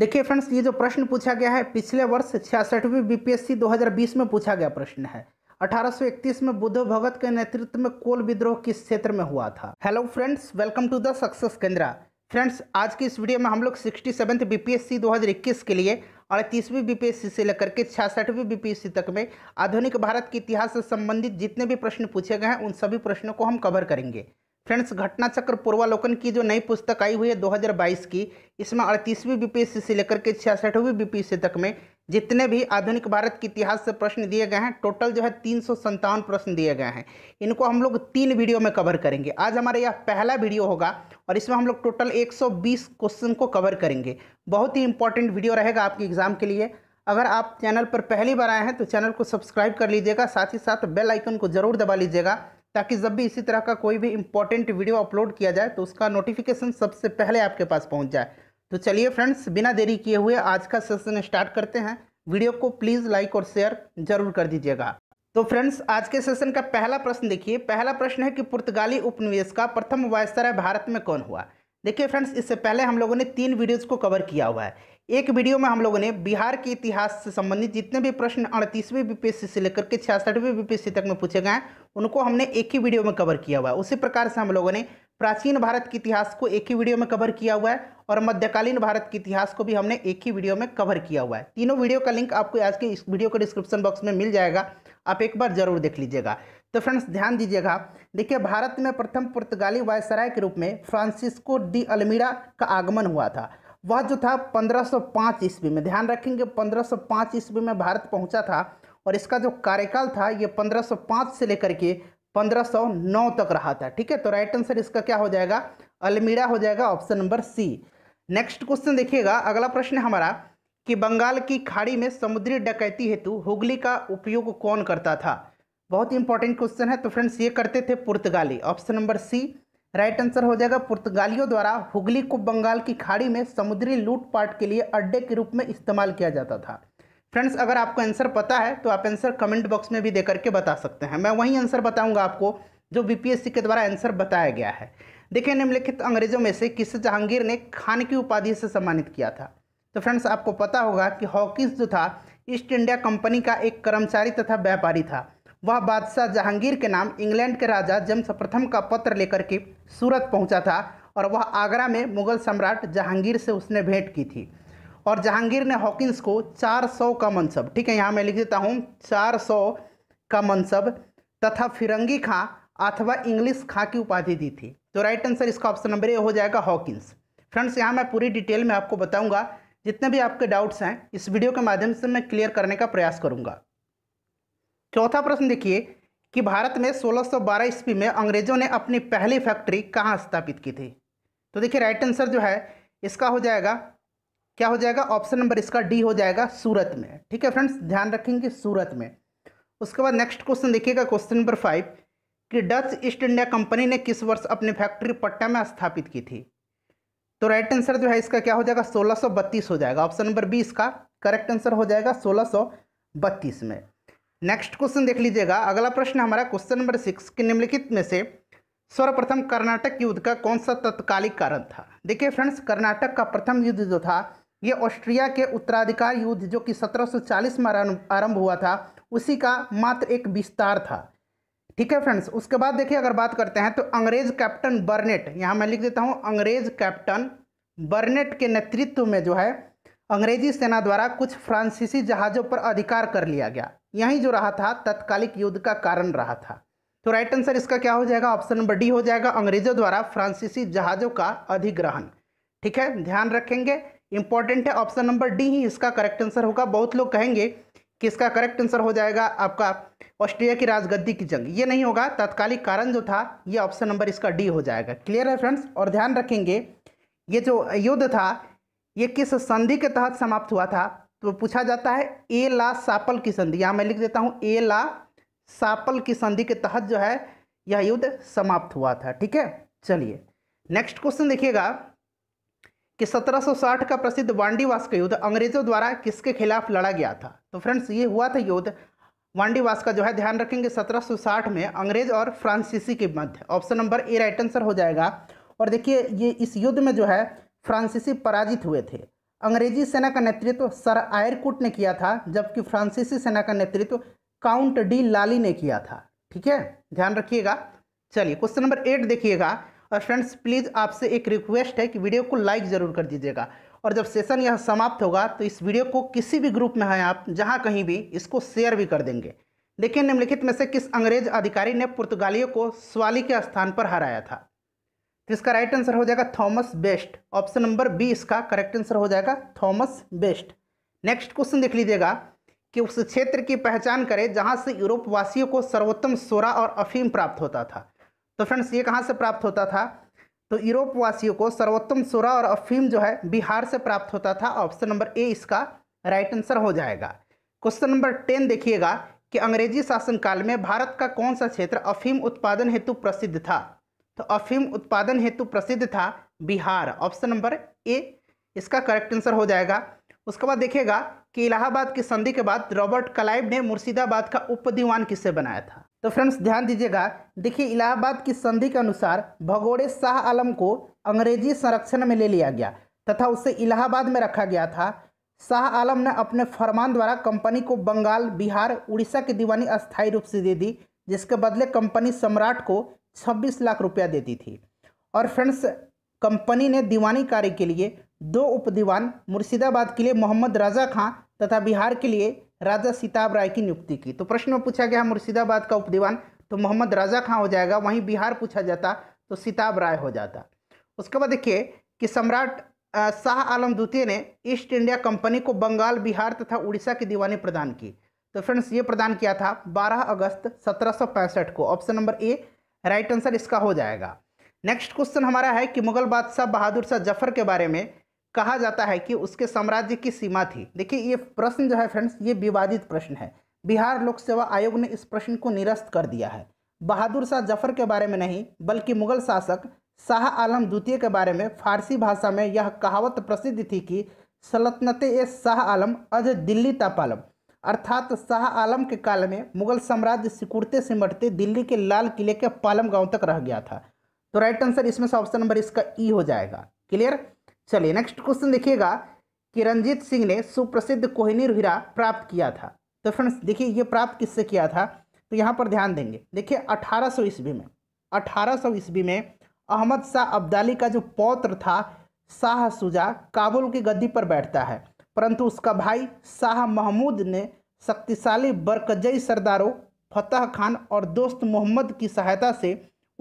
देखिए फ्रेंड्स ये जो प्रश्न पूछा गया है पिछले वर्ष छियासठवीं बीपीएससी 2020 में पूछा गया प्रश्न है 1831 में बुद्ध भगत के नेतृत्व में कोल विद्रोह किस क्षेत्र में हुआ था hello friends welcome to the success Kendra friends आज की इस वीडियो में हम लोग सिक्सटी सेवन्थ बी के लिए अड़तीसवीं बीपीएससी से लेकर के छियासठवीं बीपीएससी तक में आधुनिक भारत के इतिहास से संबंधित जितने भी प्रश्न पूछे गए हैं उन सभी प्रश्नों को हम कवर करेंगे फ्रेंड्स घटना चक्र पूर्वालोकन की जो नई पुस्तक आई हुई है 2022 की इसमें अड़तीसवीं बीपीएससी से लेकर के छियासठवीं बीपीएससी तक में जितने भी आधुनिक भारत के इतिहास से प्रश्न दिए गए हैं टोटल जो है तीन प्रश्न दिए गए हैं इनको हम लोग तीन वीडियो में कवर करेंगे आज हमारा यह पहला वीडियो होगा और इसमें हम लोग टोटल 120 क्वेश्चन को कवर करेंगे बहुत ही इंपॉर्टेंट वीडियो रहेगा आपके एग्जाम के लिए अगर आप चैनल पर पहली बार आए हैं तो चैनल को सब्सक्राइब कर लीजिएगा साथ ही साथ बेल आइकन को जरूर दबा लीजिएगा ताकि जब भी इसी तरह का कोई भी इंपॉर्टेंट वीडियो अपलोड किया जाए तो उसका नोटिफिकेशन सबसे पहले आपके पास पहुंच जाए तो चलिए फ्रेंड्स बिना देरी किए हुए आज का सेशन स्टार्ट करते हैं वीडियो को प्लीज़ लाइक और शेयर जरूर कर दीजिएगा तो फ्रेंड्स आज के सेशन का पहला प्रश्न देखिए पहला प्रश्न है कि पुर्तगाली उपनिवेश का प्रथम वायसराय भारत में कौन हुआ देखिए फ्रेंड्स इससे पहले हम लोगों ने तीन वीडियोज़ को कवर किया हुआ है एक वीडियो में हम लोगों ने बिहार के इतिहास से संबंधित जितने भी प्रश्न अड़तीसवीं बीपीएससी से लेकर के छियासठवीं बीपीएससी तक में पूछे गए हैं उनको हमने एक ही वीडियो में कवर किया हुआ है उसी प्रकार से हम लोगों ने प्राचीन भारत के इतिहास को एक ही वीडियो में कवर किया हुआ है और मध्यकालीन भारत के इतिहास को भी हमने एक ही वीडियो में कवर किया हुआ है तीनों वीडियो का लिंक आपको आज के इस वीडियो के डिस्क्रिप्शन बॉक्स में मिल जाएगा आप एक बार जरूर देख लीजिएगा तो फ्रेंड्स ध्यान दीजिएगा देखिए भारत में प्रथम पुर्तगाली वायसराय के रूप में फ्रांसिस्को डी अल्मीड़ा का आगमन हुआ था वह जो था 1505 ईस्वी में ध्यान रखेंगे 1505 ईस्वी में भारत पहुंचा था और इसका जो कार्यकाल था ये 1505 से लेकर के 1509 तक रहा था ठीक है तो राइट आंसर इसका क्या हो जाएगा अलमीरा हो जाएगा option number C next question देखिएगा अगला प्रश्न हमारा कि बंगाल की खाड़ी में समुद्री डकैती हेतु हुगली का उपयोग कौन करता था बहुत इंपॉर्टेंट क्वेश्चन है तो फ्रेंड्स ये करते थे पुर्तगाली option number C right answer हो जाएगा पुर्तगालियों द्वारा हुगली को बंगाल की खाड़ी में समुद्री लूटपाट के लिए अड्डे के रूप में इस्तेमाल किया जाता था फ्रेंड्स अगर आपको आंसर पता है तो आप आंसर कमेंट बॉक्स में भी दे करके बता सकते हैं मैं वही आंसर बताऊंगा आपको जो बीपीएससी के द्वारा आंसर बताया गया है देखिए निम्नलिखित अंग्रेजों में से किस जहांगीर ने खान की उपाधि से सम्मानित किया था तो फ्रेंड्स आपको पता होगा कि हॉकिस जो था ईस्ट इंडिया कंपनी का एक कर्मचारी तथा व्यापारी था वह बादशाह जहांगीर के नाम इंग्लैंड के राजा जेम्स प्रथम का पत्र लेकर के सूरत पहुंचा था और वह आगरा में मुगल सम्राट जहांगीर से उसने भेंट की थी और जहांगीर ने हॉकिंस को 400 का मनसब ठीक है यहाँ मैं लिख देता हूँ 400 का मनसब तथा फिरंगी खां अथवा इंग्लिश खां की उपाधि दी थी तो राइट आंसर इसका ऑप्शन नंबर ए हो जाएगा हॉकिंस फ्रेंड्स यहाँ मैं पूरी डिटेल में आपको बताऊँगा जितने भी आपके डाउट्स हैं इस वीडियो के माध्यम से मैं क्लियर करने का प्रयास करूँगा चौथा प्रश्न देखिए कि भारत में 1612 ईस्वी में अंग्रेजों ने अपनी पहली फैक्ट्री कहाँ स्थापित की थी तो देखिए राइट आंसर जो है इसका हो जाएगा क्या हो जाएगा ऑप्शन नंबर इसका डी हो जाएगा सूरत में ठीक है फ्रेंड्स ध्यान रखेंगे सूरत में उसके बाद नेक्स्ट क्वेश्चन देखिएगा क्वेश्चन नंबर फाइव कि डच ईस्ट इंडिया कंपनी ने किस वर्ष अपनी फैक्ट्री पटना में स्थापित की थी तो राइट आंसर जो है इसका क्या हो जाएगा सोलह हो जाएगा ऑप्शन नंबर बी इसका करेक्ट आंसर हो जाएगा सोलह में नेक्स्ट क्वेश्चन देख लीजिएगा अगला प्रश्न हमारा क्वेश्चन नंबर सिक्स कि निम्नलिखित में से सर्वप्रथम कर्नाटक युद्ध का कौन सा तत्कालिक कारण था देखिए फ्रेंड्स कर्नाटक का प्रथम युद्ध जो था ये ऑस्ट्रिया के उत्तराधिकार युद्ध जो कि 1740 में आरंभ हुआ था उसी का मात्र एक विस्तार था ठीक है फ्रेंड्स उसके बाद देखिए अगर बात करते हैं तो अंग्रेज कैप्टन बर्नेट यहाँ मैं लिख देता हूँ अंग्रेज कैप्टन बर्नेट के नेतृत्व में जो है अंग्रेजी सेना द्वारा कुछ फ्रांसीसी जहाज़ों पर अधिकार कर लिया गया यही जो रहा था तत्कालिक युद्ध का कारण रहा था तो राइट आंसर इसका क्या हो जाएगा ऑप्शन नंबर डी हो जाएगा अंग्रेजों द्वारा फ्रांसीसी जहाज़ों का अधिग्रहण ठीक है ध्यान रखेंगे इंपॉर्टेंट है ऑप्शन नंबर डी ही इसका करेक्ट आंसर होगा बहुत लोग कहेंगे कि इसका करेक्ट आंसर हो जाएगा आपका ऑस्ट्रिया की राजगद्दी की जंग ये नहीं होगा तत्कालिक कारण जो था ये ऑप्शन नंबर इसका डी हो जाएगा क्लियर है फ्रेंड्स और ध्यान रखेंगे ये जो युद्ध था ये किस संधि के तहत समाप्त हुआ था तो पूछा जाता है ए ला सापल की संधि यहाँ मैं लिख देता हूँ ए ला सापल की संधि के तहत जो है यह युद्ध समाप्त हुआ था ठीक है चलिए नेक्स्ट क्वेश्चन देखिएगा कि 1760 का प्रसिद्ध वांडीवास का युद्ध अंग्रेजों द्वारा किसके खिलाफ लड़ा गया था तो फ्रेंड्स ये हुआ था युद्ध वांडीवास का जो है ध्यान रखेंगे 1760 में अंग्रेज और फ्रांसीसी के मध्य option number A right answer हो जाएगा और देखिए ये इस युद्ध में जो है फ्रांसीसी पराजित हुए थे अंग्रेजी सेना का नेतृत्व सर आयरकुट ने किया था जबकि फ्रांसीसी सेना का नेतृत्व काउंट डी लाली ने किया था ठीक है ध्यान रखिएगा चलिए क्वेश्चन नंबर एट देखिएगा और फ्रेंड्स प्लीज़ आपसे एक रिक्वेस्ट है कि वीडियो को लाइक ज़रूर कर दीजिएगा और जब सेशन यह समाप्त होगा तो इस वीडियो को किसी भी ग्रुप में हैं आप जहाँ कहीं भी इसको शेयर भी कर देंगे देखिए निम्नलिखित में से किस अंग्रेज अधिकारी ने पुर्तगालियों को स्वाली के स्थान पर हराया था तो इसका राइट आंसर हो जाएगा Thomas Best option number B इसका करेक्ट आंसर हो जाएगा थॉमस बेस्ट नेक्स्ट क्वेश्चन देख लीजिएगा कि उस क्षेत्र की पहचान करें जहाँ से यूरोपवासियों को सर्वोत्तम सोरा और अफीम प्राप्त होता था तो फ्रेंड्स ये कहाँ से प्राप्त होता था तो यूरोपवासियों को सर्वोत्तम सोरा और अफीम जो है बिहार से प्राप्त होता था ऑप्शन नंबर ए इसका राइट आंसर हो जाएगा क्वेश्चन नंबर टेन देखिएगा कि अंग्रेजी शासनकाल में भारत का कौन सा क्षेत्र अफीम उत्पादन हेतु प्रसिद्ध था तो अफीम उत्पादन हेतु प्रसिद्ध था बिहार ऑप्शन नंबर ए इसका करेक्ट आंसर हो जाएगा उसके बाद देखेगा कि इलाहाबाद की संधि के बाद रॉबर्ट कलाइव ने मुर्शिदाबाद का उप दीवान किससे बनाया था तो फ्रेंड्स ध्यान दीजिएगा देखिए इलाहाबाद की संधि के अनुसार भगोड़े शाह आलम को अंग्रेजी संरक्षण में ले लिया गया तथा उसे इलाहाबाद में रखा गया था शाह आलम ने अपने फरमान द्वारा कंपनी को बंगाल बिहार उड़ीसा की दीवानी अस्थायी रूप से दे दी जिसके बदले कंपनी सम्राट को छब्बीस लाख रुपया देती थी और फ्रेंड्स कंपनी ने दीवानी कार्य के लिए दो उपदीवान मुर्शिदाबाद के लिए मोहम्मद राजा खां तथा बिहार के लिए राजा सिताब राय की नियुक्ति की तो प्रश्न में पूछा गया मुर्शिदाबाद का उपदीवान तो मोहम्मद राजा खां हो जाएगा वहीं बिहार पूछा जाता तो सिताब राय हो जाता उसके बाद देखिए कि सम्राट शाह आलम द्वितीय ने ईस्ट इंडिया कंपनी को बंगाल बिहार तथा उड़ीसा की दीवानी प्रदान की तो फ्रेंड्स ये प्रदान किया था बारह अगस्त सत्रह को option number A right answer इसका हो जाएगा नेक्स्ट क्वेश्चन हमारा है कि मुगल बादशाह बहादुर शाह जफर के बारे में कहा जाता है कि उसके साम्राज्य की सीमा थी देखिए ये प्रश्न जो है फ्रेंड्स ये विवादित प्रश्न है बिहार लोक सेवा आयोग ने इस प्रश्न को निरस्त कर दिया है बहादुर शाह जफर के बारे में नहीं बल्कि मुगल शासक शाह आलम द्वितीय के बारे में फारसी भाषा में यह कहावत प्रसिद्ध थी कि सलतनत ए शाह आलम अज दिल्ली तापालम अर्थात शाह आलम के काल में मुगल साम्राज्य सिकुड़ते सिमटते दिल्ली के लाल किले के पालम गांव तक रह गया था तो राइट आंसर इसमें से ऑप्शन नंबर इसका ई e हो जाएगा क्लियर चलिए नेक्स्ट क्वेश्चन देखिएगा कि रंजीत सिंह ने सुप्रसिद्ध कोहिनीर हीरा प्राप्त किया था तो फ्रेंड्स देखिए ये प्राप्त किससे किया था तो यहाँ पर ध्यान देंगे देखिए अठारह सौ ईस्वी में अठारह सौ ईस्वी में अहमद शाह अब्दाली का जो पौत्र था शाह सुजा काबुल की गद्दी पर बैठता है परंतु उसका भाई शाह महमूद ने शक्तिशाली बरकजई सरदारों फतेह खान और दोस्त मोहम्मद की सहायता से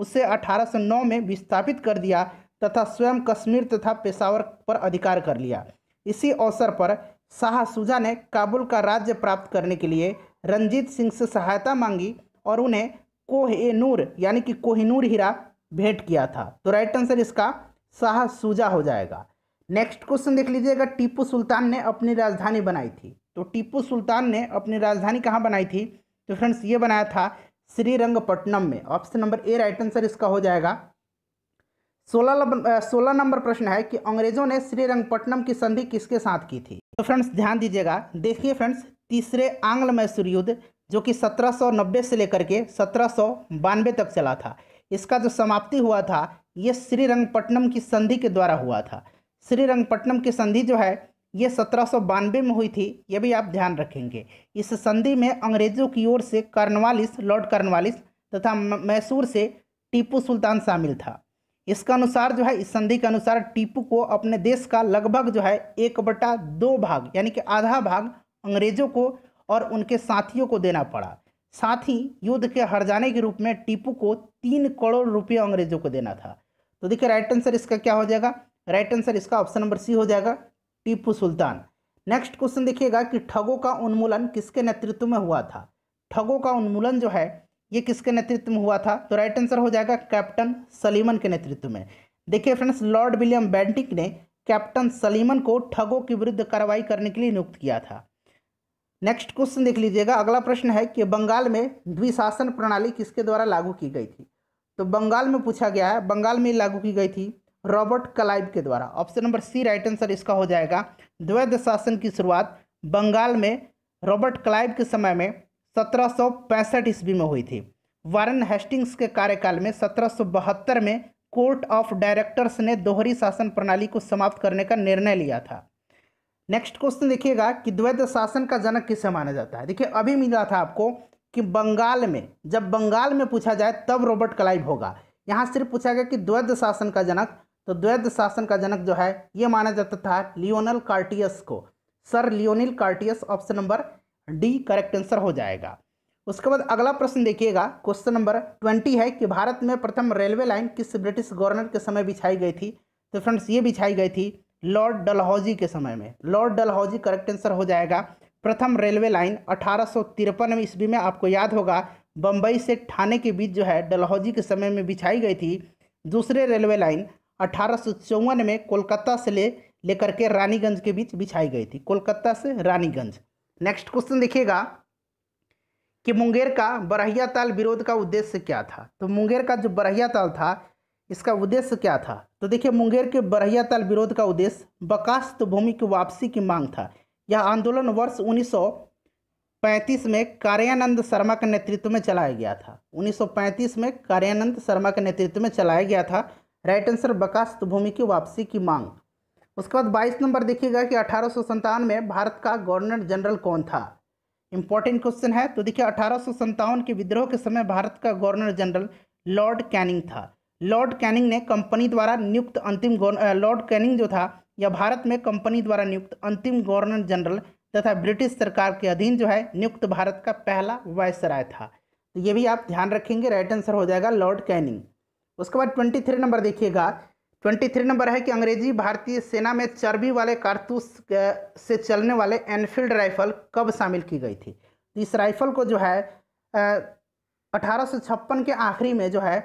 उसे 1809 में विस्थापित कर दिया तथा स्वयं कश्मीर तथा पेशावर पर अधिकार कर लिया इसी अवसर पर शाह सुजा ने काबुल का राज्य प्राप्त करने के लिए रंजीत सिंह से सहायता मांगी और उन्हें कोह ए नूर यानी कि कोहिनूर हीरा भेंट किया था तो राइट आंसर इसका शाह सुजा हो जाएगा नेक्स्ट क्वेश्चन देख लीजिएगा टीपू सुल्तान ने अपनी राजधानी बनाई थी तो टीपू सुल्तान ने अपनी राजधानी कहाँ बनाई थी तो फ्रेंड्स ये बनाया था श्रीरंगपट्टनम में option number A right answer इसका हो जाएगा सोलह सोलह नंबर प्रश्न है कि अंग्रेजों ने श्रीरंगपट्टनम की संधि किसके साथ की थी तो फ्रेंड्स ध्यान दीजिएगा देखिए फ्रेंड्स तीसरे आंग्ल मैसूर युद्ध जो कि 1790 से लेकर के सत्रह तक चला था इसका जो समाप्ति हुआ था ये श्रीरंगपट्टनम की संधि के द्वारा हुआ था श्रीरंगपट्टनम की संधि जो है ये सत्रह में हुई थी ये भी आप ध्यान रखेंगे इस संधि में अंग्रेजों की ओर से कर्नवालिस लॉर्ड कर्नवालिस तथा मैसूर से टीपू सुल्तान शामिल था इसका अनुसार जो है इस संधि के अनुसार टीपू को अपने देश का लगभग जो है एक बटा दो भाग यानी कि आधा भाग अंग्रेजों को और उनके साथियों को देना पड़ा साथ ही युद्ध के हर जाने के रूप में टीपू को तीन करोड़ रुपये अंग्रेजों को देना था तो देखिए राइट आंसर इसका क्या हो जाएगा राइट आंसर इसका ऑप्शन नंबर सी हो जाएगा टीपू सुल्तान नेक्स्ट क्वेश्चन देखिएगा कि ठगों का उन्मूलन किसके नेतृत्व में हुआ था ठगों का उन्मूलन जो है ये किसके नेतृत्व में हुआ था तो राइट आंसर हो जाएगा कैप्टन सलीमन के नेतृत्व में देखिए फ्रेंड्स लॉर्ड विलियम बैंटिक ने कैप्टन सलीमन को ठगों के विरुद्ध कार्रवाई करने के लिए नियुक्त किया था नेक्स्ट क्वेश्चन देख लीजिएगा अगला प्रश्न है कि बंगाल में द्विशासन प्रणाली किसके द्वारा लागू की गई थी तो बंगाल में पूछा गया है बंगाल में लागू की गई थी रॉबर्ट कलाइव के द्वारा option number C right answer इसका हो जाएगा द्वैध शासन की शुरुआत बंगाल में रॉबर्ट क्लाइव के समय में सत्रह ईस्वी में हुई थी वारन हेस्टिंग्स के कार्यकाल में सत्रह में कोर्ट ऑफ डायरेक्टर्स ने दोहरी शासन प्रणाली को समाप्त करने का निर्णय लिया था नेक्स्ट क्वेश्चन देखिएगा कि द्वैध शासन का जनक किसे माना जाता है देखिए अभी मिला था आपको कि बंगाल में जब बंगाल में पूछा जाए तब रॉबर्ट क्लाइव होगा यहाँ सिर्फ पूछा गया कि द्वैध शासन का जनक तो द्वैध शासन का जनक जो है ये माना जाता था लियोनल कार्टियस को sir Lionel Curtis option number D correct answer हो जाएगा उसके बाद अगला प्रश्न देखिएगा क्वेश्चन नंबर ट्वेंटी है कि भारत में प्रथम रेलवे लाइन किस ब्रिटिश गवर्नर के समय बिछाई गई थी तो फ्रेंड्स ये बिछाई गई थी लॉर्ड डलहौजी के समय में लॉर्ड डलहौजी करेक्ट आंसर हो जाएगा प्रथम रेलवे लाइन अठारह में ईस्वी में आपको याद होगा बम्बई से ठाणे के बीच जो है डलहौजी के समय में बिछाई गई थी दूसरे रेलवे लाइन अठारह में कोलकाता से ले लेकर के रानीगंज के बीच बिछाई गई थी कोलकाता से रानीगंज नेक्स्ट क्वेश्चन देखिएगा कि मुंगेर का बरहिया ताल विरोध का उद्देश्य क्या था तो मुंगेर का जो बरहिया ताल था इसका उद्देश्य क्या था तो देखिए मुंगेर के बरहिया ताल विरोध का उद्देश्य बकाश्त भूमि की वापसी की मांग था यह आंदोलन वर्ष पैंतीस में कार्यानंद शर्मा के नेतृत्व में चलाया गया था 1935 में कार्यानंद शर्मा के नेतृत्व में चलाया गया था राइट आंसर बकाश्त भूमि की वापसी की मांग उसके बाद 22 नंबर देखिएगा कि अठारह में भारत का गवर्नर जनरल कौन था इंपॉर्टेंट क्वेश्चन है तो देखिए अठारह के विद्रोह के समय भारत का गवर्नर जनरल लॉर्ड कैनिंग था लॉर्ड कैनिंग ने कंपनी द्वारा नियुक्त अंतिम लॉर्ड कैनिंग जो था यह भारत में कंपनी द्वारा नियुक्त अंतिम गवर्नर जनरल तथा ब्रिटिश सरकार के अधीन जो है नियुक्त भारत का पहला वायसराय था तो ये भी आप ध्यान रखेंगे राइट आंसर हो जाएगा लॉर्ड कैनिंग उसके बाद ट्वेंटी थ्री नंबर देखिएगा ट्वेंटी थ्री नंबर है कि अंग्रेजी भारतीय सेना में चर्बी वाले कारतूस से चलने वाले एनफील्ड राइफल कब शामिल की गई थी इस राइफल को जो है अठारह के आखिरी में जो है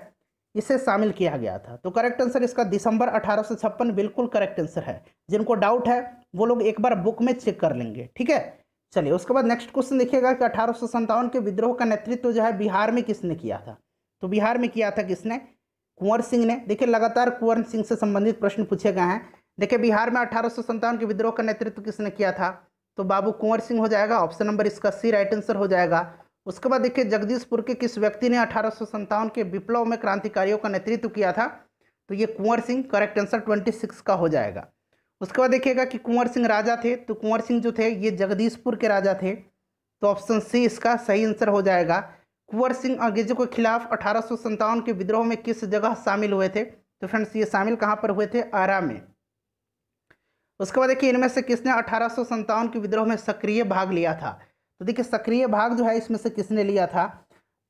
इसे शामिल किया गया था तो करेक्ट आंसर इसका दिसंबर अठारह बिल्कुल करेक्ट आंसर है जिनको डाउट है वो लोग एक बार बुक में चेक कर लेंगे ठीक है चलिए उसके बाद नेक्स्ट क्वेश्चन देखिएगा कि अठारह के विद्रोह का नेतृत्व जो है बिहार में किसने किया था तो बिहार में किया था किसने कुंवर सिंह ने देखिए लगातार कुंवर सिंह से संबंधित प्रश्न पूछे गए हैं देखिए बिहार में अठारह के विद्रोह का नेतृत्व किसने किया था तो बाबू कुंवर सिंह हो जाएगा ऑप्शन नंबर इसका सी राइट आंसर हो जाएगा उसके बाद देखिए जगदीशपुर के किस व्यक्ति ने अठारह के विप्लव में क्रांतिकारियों का नेतृत्व किया था तो ये कुंवर सिंह करेक्ट आंसर 26 का हो जाएगा उसके बाद देखिएगा कि कुंवर सिंह राजा थे तो कुंवर सिंह जो थे ये जगदीशपुर के राजा थे तो ऑप्शन सी इसका सही आंसर हो जाएगा कुंवर सिंह अंग्रेजों के खिलाफ अठारह के विद्रोह में किस जगह शामिल हुए थे तो फ्रेंड्स ये शामिल कहाँ पर हुए थे आरा में उसके बाद देखिए इनमें से किसने अठारह के विद्रोह में सक्रिय भाग लिया था तो देखिए सक्रिय भाग जो है इसमें से किसने लिया था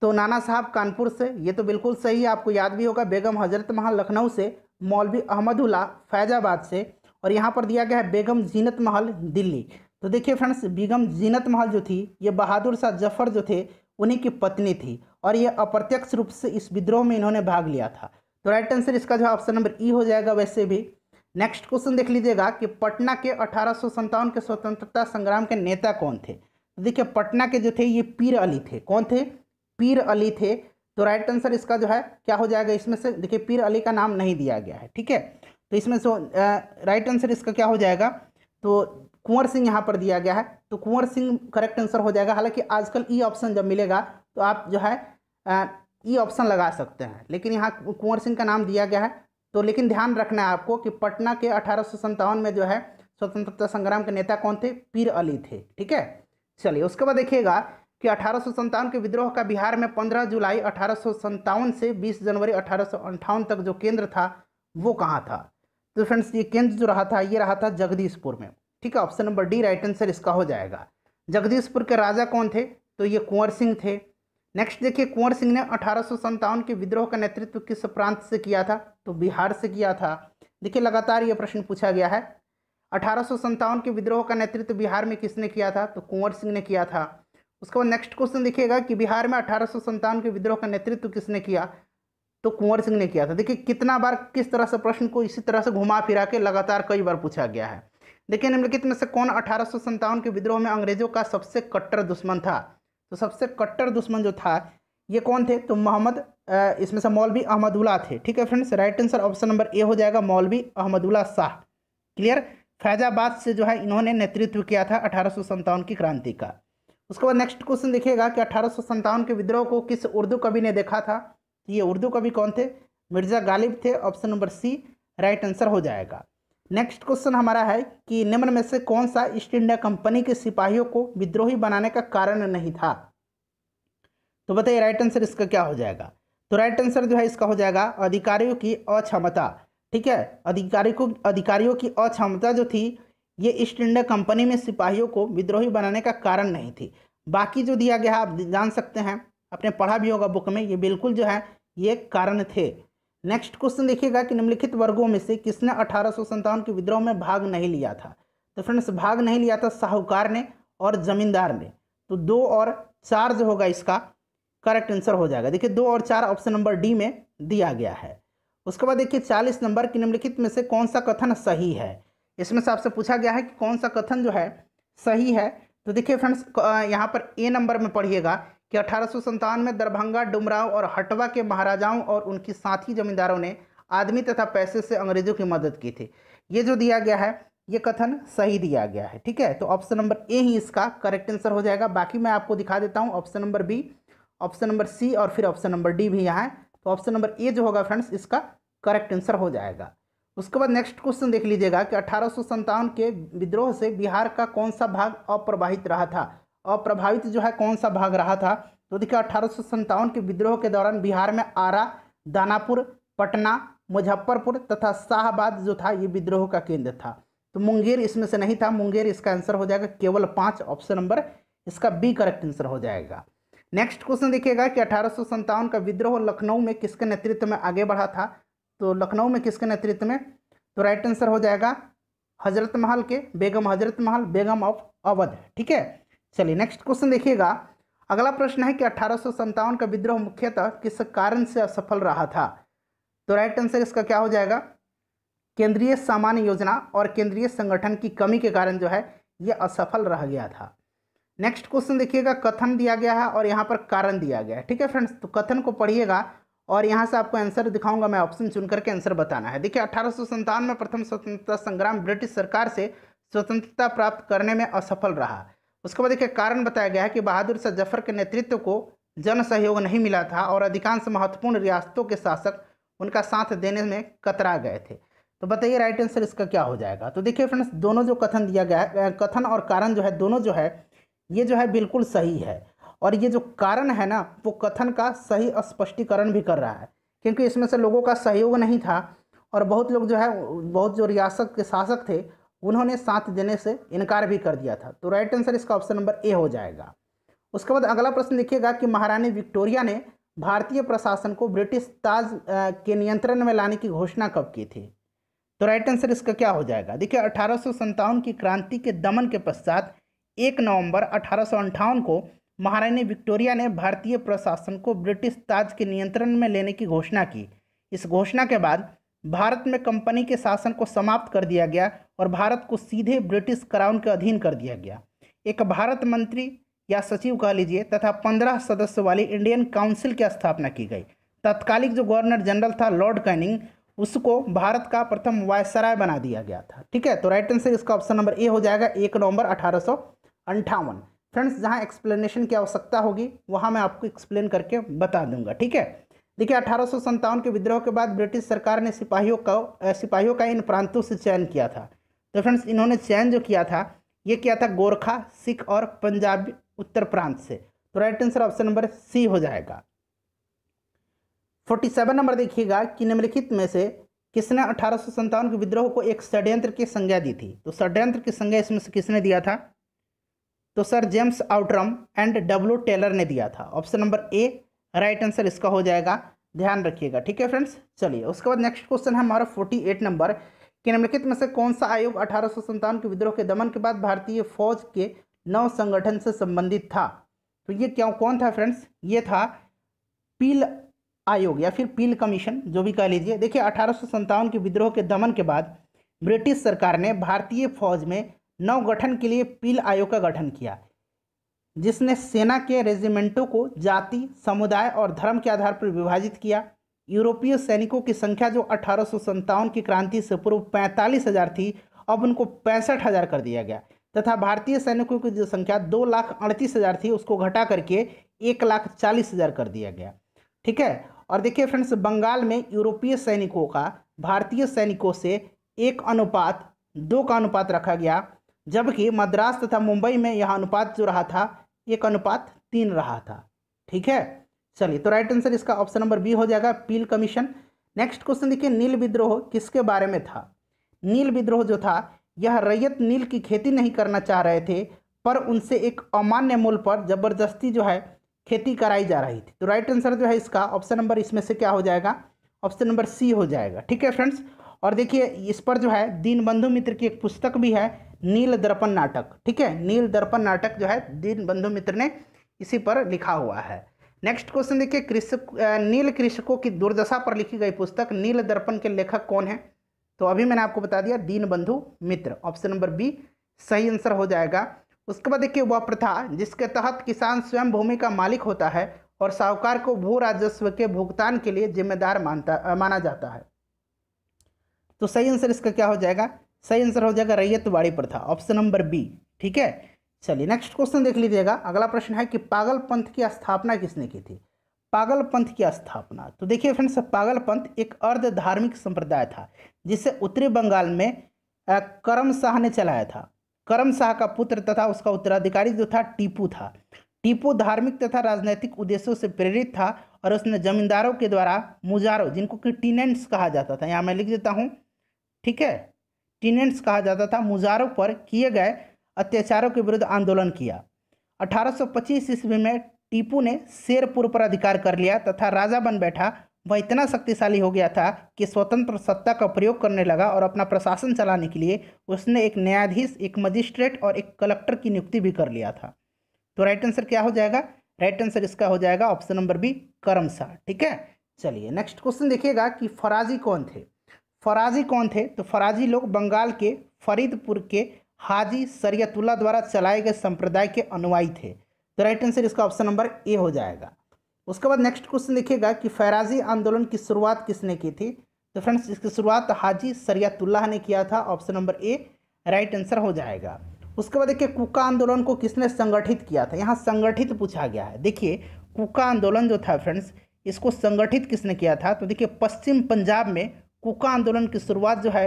तो नाना साहब कानपुर से ये तो बिल्कुल सही है आपको याद भी होगा बेगम हजरत महल लखनऊ से मौलवी अहमदुल्ला फैजाबाद से और यहाँ पर दिया गया है बेगम जीनत महल दिल्ली तो देखिए फ्रेंड्स बेगम जीनत महल जो थी ये बहादुर शाह जफर जो थे उन्हीं की पत्नी थी और यह अप्रत्यक्ष रूप से इस विद्रोह में इन्होंने भाग लिया था तो राइट आंसर इसका जो ऑप्शन नंबर ई हो जाएगा वैसे भी नेक्स्ट क्वेश्चन देख लीजिएगा कि पटना के अठारह के स्वतंत्रता संग्राम के नेता कौन थे तो देखिए पटना के जो थे ये पीर अली थे कौन थे पीर अली थे तो राइट आंसर इसका जो है क्या हो जाएगा इसमें से देखिए पीर अली का नाम नहीं दिया गया है ठीक है तो इसमें से राइट आंसर इसका क्या हो जाएगा तो कुंवर सिंह यहाँ पर दिया गया है तो कुंवर सिंह करेक्ट आंसर हो जाएगा हालांकि आजकल ई e ऑप्शन जब मिलेगा तो आप जो है ई ऑप्शन e लगा सकते हैं लेकिन यहाँ कुंवर सिंह का नाम दिया गया है तो लेकिन ध्यान रखना है आपको कि पटना के अठारह में जो है स्वतंत्रता संग्राम के नेता कौन थे पीर अली थे ठीक है चलिए उसके बाद देखिएगा कि अठारह के विद्रोह का बिहार में 15 जुलाई अठारह से 20 जनवरी अठारह तक जो केंद्र था वो कहाँ था तो फ्रेंड्स ये केंद्र जो रहा था ये रहा था जगदीशपुर में ठीक है option number D right answer इसका हो जाएगा जगदीशपुर के राजा कौन थे तो ये कुंवर सिंह थे नेक्स्ट देखिए कुंवर सिंह ने अठारह के विद्रोह का नेतृत्व किस प्रांत से किया था तो बिहार से किया था देखिए लगातार ये प्रश्न पूछा गया है अठारह के विद्रोह का नेतृत्व बिहार में किसने किया था तो कुंवर सिंह ने किया था उसके बाद नेक्स्ट क्वेश्चन देखिएगा कि बिहार में अठारह के विद्रोह का नेतृत्व किसने किया तो कुंवर सिंह ने किया था देखिए कितना बार किस तरह से प्रश्न को इसी तरह से घुमा फिरा के लगातार कई बार पूछा गया है देखिए निम्नलिखित में से कौन अठारह के विद्रोह में अंग्रेजों का सबसे कट्टर दुश्मन था तो सबसे कट्टर दुश्मन जो था ये कौन थे तो मोहम्मद इसमें से मौलवी अहमदुल्ला थे ठीक है friends right answer option number A हो जाएगा मौलवी अहमदुल्ला शाह क्लियर फैजाबाद से जो है इन्होंने नेतृत्व किया था अठारह की क्रांति का उसके बाद नेक्स्ट क्वेश्चन देखिएगा कि अठारह के विद्रोह को किस उर्दू कवि ने देखा था तो ये उर्दू कवि कौन थे मिर्ज़ा गालिब थे option number C right answer हो जाएगा नेक्स्ट क्वेश्चन हमारा है कि निम्न में से कौन सा ईस्ट इंडिया कंपनी के सिपाहियों को विद्रोही बनाने का कारण नहीं था तो बताइए राइट आंसर इसका क्या हो जाएगा तो राइट आंसर जो है इसका हो जाएगा अधिकारियों की अक्षमता ठीक है अधिकारी को अधिकारियों की अक्षमता जो थी ये ईस्ट इंडिया कंपनी में सिपाहियों को विद्रोही बनाने का कारण नहीं थी बाकी जो दिया गया आप जान सकते हैं आपने पढ़ा भी होगा बुक में ये बिल्कुल जो है ये कारण थे नेक्स्ट क्वेश्चन देखिएगा कि निम्नलिखित वर्गों में से किसने अठारह के विद्रोह में भाग नहीं लिया था तो फ्रेंड्स भाग नहीं लिया था साहूकार ने और जमींदार ने तो दो और चार जो होगा इसका करेक्ट आंसर हो जाएगा देखिए दो और चार ऑप्शन नंबर डी में दिया गया है उसके बाद देखिए चालीस नंबर की निम्नलिखित में से कौन सा कथन सही है इसमें से आपसे पूछा गया है कि कौन सा कथन जो है सही है तो देखिए फ्रेंड्स यहाँ पर ए नंबर में पढ़िएगा कि अठारह में दरभंगा डुमराव और हटवा के महाराजाओं और उनकी साथी जमींदारों ने आदमी तथा पैसे से अंग्रेजों की मदद की थी ये जो दिया गया है ये कथन सही दिया गया है ठीक है तो ऑप्शन नंबर ए ही इसका करेक्ट आंसर हो जाएगा बाकी मैं आपको दिखा देता हूँ option number B option number C और फिर ऑप्शन नंबर डी भी यहाँ है तो ऑप्शन नंबर ए जो होगा फ्रेंड्स इसका करेक्ट आंसर हो जाएगा उसके बाद नेक्स्ट क्वेश्चन देख लीजिएगा कि अठारह के विद्रोह से बिहार का कौन सा भाग अप्रवाहित रहा था अप्रभावित जो है कौन सा भाग रहा था तो देखिए अठारह के विद्रोह के दौरान बिहार में आरा दानापुर पटना मुजफ्फरपुर तथा शाहबाद जो था ये विद्रोह का केंद्र था तो मुंगेर इसमें से नहीं था मुंगेर इसका आंसर हो जाएगा केवल पाँच ऑप्शन नंबर इसका बी करेक्ट आंसर हो जाएगा नेक्स्ट क्वेश्चन देखिएगा कि अठारह का विद्रोह लखनऊ में किसके नेतृत्व में आगे बढ़ा था तो लखनऊ में किसके नेतृत्व में तो राइट आंसर हो जाएगा हजरत महल के बेगम हजरत महल बेगम ऑफ अवध ठीक है चलिए नेक्स्ट क्वेश्चन देखिएगा अगला प्रश्न है कि अठारह का विद्रोह मुख्यतः किस कारण से असफल रहा था तो राइट आंसर इसका क्या हो जाएगा केंद्रीय सामान्य योजना और केंद्रीय संगठन की कमी के कारण जो है ये असफल रह गया था नेक्स्ट क्वेश्चन देखिएगा कथन दिया गया है और यहाँ पर कारण दिया गया है ठीक है फ्रेंड्स तो कथन को पढ़िएगा और यहाँ से आपको आंसर दिखाऊंगा मैं ऑप्शन चुन करके आंसर बताना है देखिए अठारह में प्रथम स्वतंत्रता संग्राम ब्रिटिश सरकार से स्वतंत्रता प्राप्त करने में असफल रहा उसके बाद देखिए कारण बताया गया है कि बहादुर शाह जफर के नेतृत्व को जन सहयोग नहीं मिला था और अधिकांश महत्वपूर्ण रियासतों के शासक उनका साथ देने में कतरा गए थे तो बताइए राइट आंसर इसका क्या हो जाएगा तो देखिए फ्रेंड्स दोनों जो कथन दिया गया है कथन और कारण जो है दोनों जो है ये जो है बिल्कुल सही है और ये जो कारण है ना वो कथन का सही स्पष्टीकरण भी कर रहा है क्योंकि इसमें से लोगों का सहयोग नहीं था और बहुत लोग जो है बहुत जो रियासत के शासक थे उन्होंने साथ देने से इनकार भी कर दिया था तो राइट आंसर इसका ऑप्शन नंबर ए हो जाएगा उसके बाद अगला प्रश्न लिखिएगा कि महारानी विक्टोरिया ने भारतीय प्रशासन को ब्रिटिश ताज के नियंत्रण में लाने की घोषणा कब की थी तो राइट आंसर इसका क्या हो जाएगा देखिए अठारह की क्रांति के दमन के पश्चात एक नवंबर अठारह को महारानी विक्टोरिया ने भारतीय प्रशासन को ब्रिटिश ताज के नियंत्रण में लेने की घोषणा की इस घोषणा के बाद भारत में कंपनी के शासन को समाप्त कर दिया गया और भारत को सीधे ब्रिटिश क्राउन के अधीन कर दिया गया एक भारत मंत्री या सचिव कह लीजिए तथा पंद्रह सदस्य वाली इंडियन काउंसिल की स्थापना की गई तत्कालिक जो गवर्नर जनरल था लॉर्ड कैनिंग उसको भारत का प्रथम वायसराय बना दिया गया था ठीक है तो राइट आंसर इसका ऑप्शन नंबर ए हो जाएगा एक नवंबर अठारह अंठावन फ्रेंड्स जहाँ एक्सप्लेनेशन की आवश्यकता होगी वहाँ मैं आपको एक्सप्लेन करके बता दूंगा ठीक है देखिए अठारह के विद्रोह के बाद ब्रिटिश सरकार ने सिपाहियों का सिपाहियों का इन प्रांतों से चयन किया था तो फ्रेंड्स इन्होंने चयन जो किया था ये किया था गोरखा सिख और पंजाबी उत्तर प्रांत से तो right answer option number C हो जाएगा फोर्टी सेवन नंबर देखिएगा कि निम्नलिखित में से किसने अठारह के विद्रोह को एक षड्यंत्र की संज्ञा दी थी तो षड्यंत्र की संज्ञा इसमें से किसने दिया था तो sir James Outram and W Taylor ने दिया था option number A right answer इसका हो जाएगा ध्यान रखिएगा ठीक है फ्रेंड्स चलिए उसके बाद नेक्स्ट क्वेश्चन है हमारा फोर्टी एट नंबर कि निम्नलिखित में से कौन सा आयोग अठारह के विद्रोह के दमन के बाद भारतीय फौज के नव संगठन से संबंधित था तो ये क्या कौन था फ्रेंड्स ये था पील आयोग या फिर पील कमीशन जो भी कह लीजिए देखिए अठारह के विद्रोह के दमन के बाद ब्रिटिश सरकार ने भारतीय फौज में नवगठन के लिए पील आयोग का गठन किया जिसने सेना के रेजिमेंटों को जाति समुदाय और धर्म के आधार पर विभाजित किया यूरोपीय सैनिकों की संख्या जो अठारह की क्रांति से पूर्व पैंतालीस हज़ार थी अब उनको पैंसठ हज़ार कर दिया गया तथा भारतीय सैनिकों की जो संख्या दो लाख अड़तीस हज़ार थी उसको घटा करके एक लाख चालीस हज़ार कर दिया गया ठीक है और देखिए फ्रेंड्स बंगाल में यूरोपीय सैनिकों का भारतीय सैनिकों से एक अनुपात दो का अनुपात रखा गया जबकि मद्रास तथा मुंबई में यह अनुपात जो रहा था एक अनुपात तीन रहा था ठीक है चलिए तो राइट आंसर इसका ऑप्शन नंबर बी हो जाएगा पील कमीशन नेक्स्ट क्वेश्चन देखिए नील विद्रोह किसके बारे में था नील विद्रोह जो था यह रैयत नील की खेती नहीं करना चाह रहे थे पर उनसे एक अमान्य मूल पर जबरदस्ती जो है खेती कराई जा रही थी तो राइट आंसर जो है इसका ऑप्शन नंबर इसमें से क्या हो जाएगा ऑप्शन नंबर सी हो जाएगा ठीक है फ्रेंड्स और देखिए इस पर जो है दीनबंधु मित्र की एक पुस्तक भी है नील दर्पण नाटक ठीक है नील दर्पण नाटक जो है दीन बंधु मित्र ने इसी पर लिखा हुआ है नेक्स्ट क्वेश्चन देखिए कृषक नील कृषकों की दुर्दशा पर लिखी गई पुस्तक नील दर्पण के लेखक कौन है तो अभी मैंने आपको बता दिया Dinabandhu Mitra option number B सही आंसर हो जाएगा उसके बाद देखिए वह प्रथा जिसके तहत किसान स्वयं भूमि का मालिक होता है और साहूकार को भू राजस्व के भुगतान के लिए जिम्मेदार मानता माना जाता है तो सही आंसर इसका क्या हो जाएगा सही आंसर हो जाएगा रैयतवाड़ी प्रथा ऑप्शन नंबर बी ठीक है चलिए नेक्स्ट क्वेश्चन देख लीजिएगा अगला प्रश्न है कि पागल पंथ की स्थापना किसने की थी पागल पंथ की स्थापना तो देखिए फ्रेंड्स पागल पंथ एक अर्ध धार्मिक संप्रदाय था जिसे उत्तरी बंगाल में करम शाह ने चलाया था करम शाह का पुत्र तथा उसका उत्तराधिकारी जो था टीपू था टीपू धार्मिक तथा राजनैतिक उद्देश्यों से प्रेरित था और उसने जमींदारों के द्वारा मुजारों जिनको कि टीनेंट्स कहा जाता था यहाँ मैं लिख देता हूँ ठीक है टीनेंट्स कहा जाता था मुजारों पर किए गए अत्याचारों के विरुद्ध आंदोलन किया 1825 ईस्वी में टीपू ने शेरपुर पर अधिकार कर लिया तथा राजा बन बैठा वह इतना शक्तिशाली हो गया था कि स्वतंत्र सत्ता का प्रयोग करने लगा और अपना प्रशासन चलाने के लिए उसने एक न्यायाधीश एक मजिस्ट्रेट और एक कलेक्टर की नियुक्ति भी कर लिया था तो राइट आंसर क्या हो जाएगा राइट आंसर इसका हो जाएगा ऑप्शन नंबर बी करमशाह ठीक है चलिए नेक्स्ट क्वेश्चन देखिएगा कि फराजी कौन थे फराजी कौन थे तो फराजी लोग बंगाल के फरीदपुर के हाजी शरीयतुल्ला द्वारा चलाए गए संप्रदाय के अनुयायी थे तो राइट आंसर इसका ऑप्शन नंबर ए हो जाएगा उसके बाद नेक्स्ट क्वेश्चन देखिएगा कि फैराजी आंदोलन की शुरुआत किसने की थी तो फ्रेंड्स इसकी शुरुआत हाजी सरियातुल्लाह ने किया था option number A right answer हो जाएगा उसके बाद देखिए कुका आंदोलन को किसने संगठित किया था यहाँ संगठित पूछा गया है देखिए कुका आंदोलन जो था फ्रेंड्स इसको संगठित किसने किया था तो देखिए पश्चिम पंजाब में कुका आंदोलन की शुरुआत जो है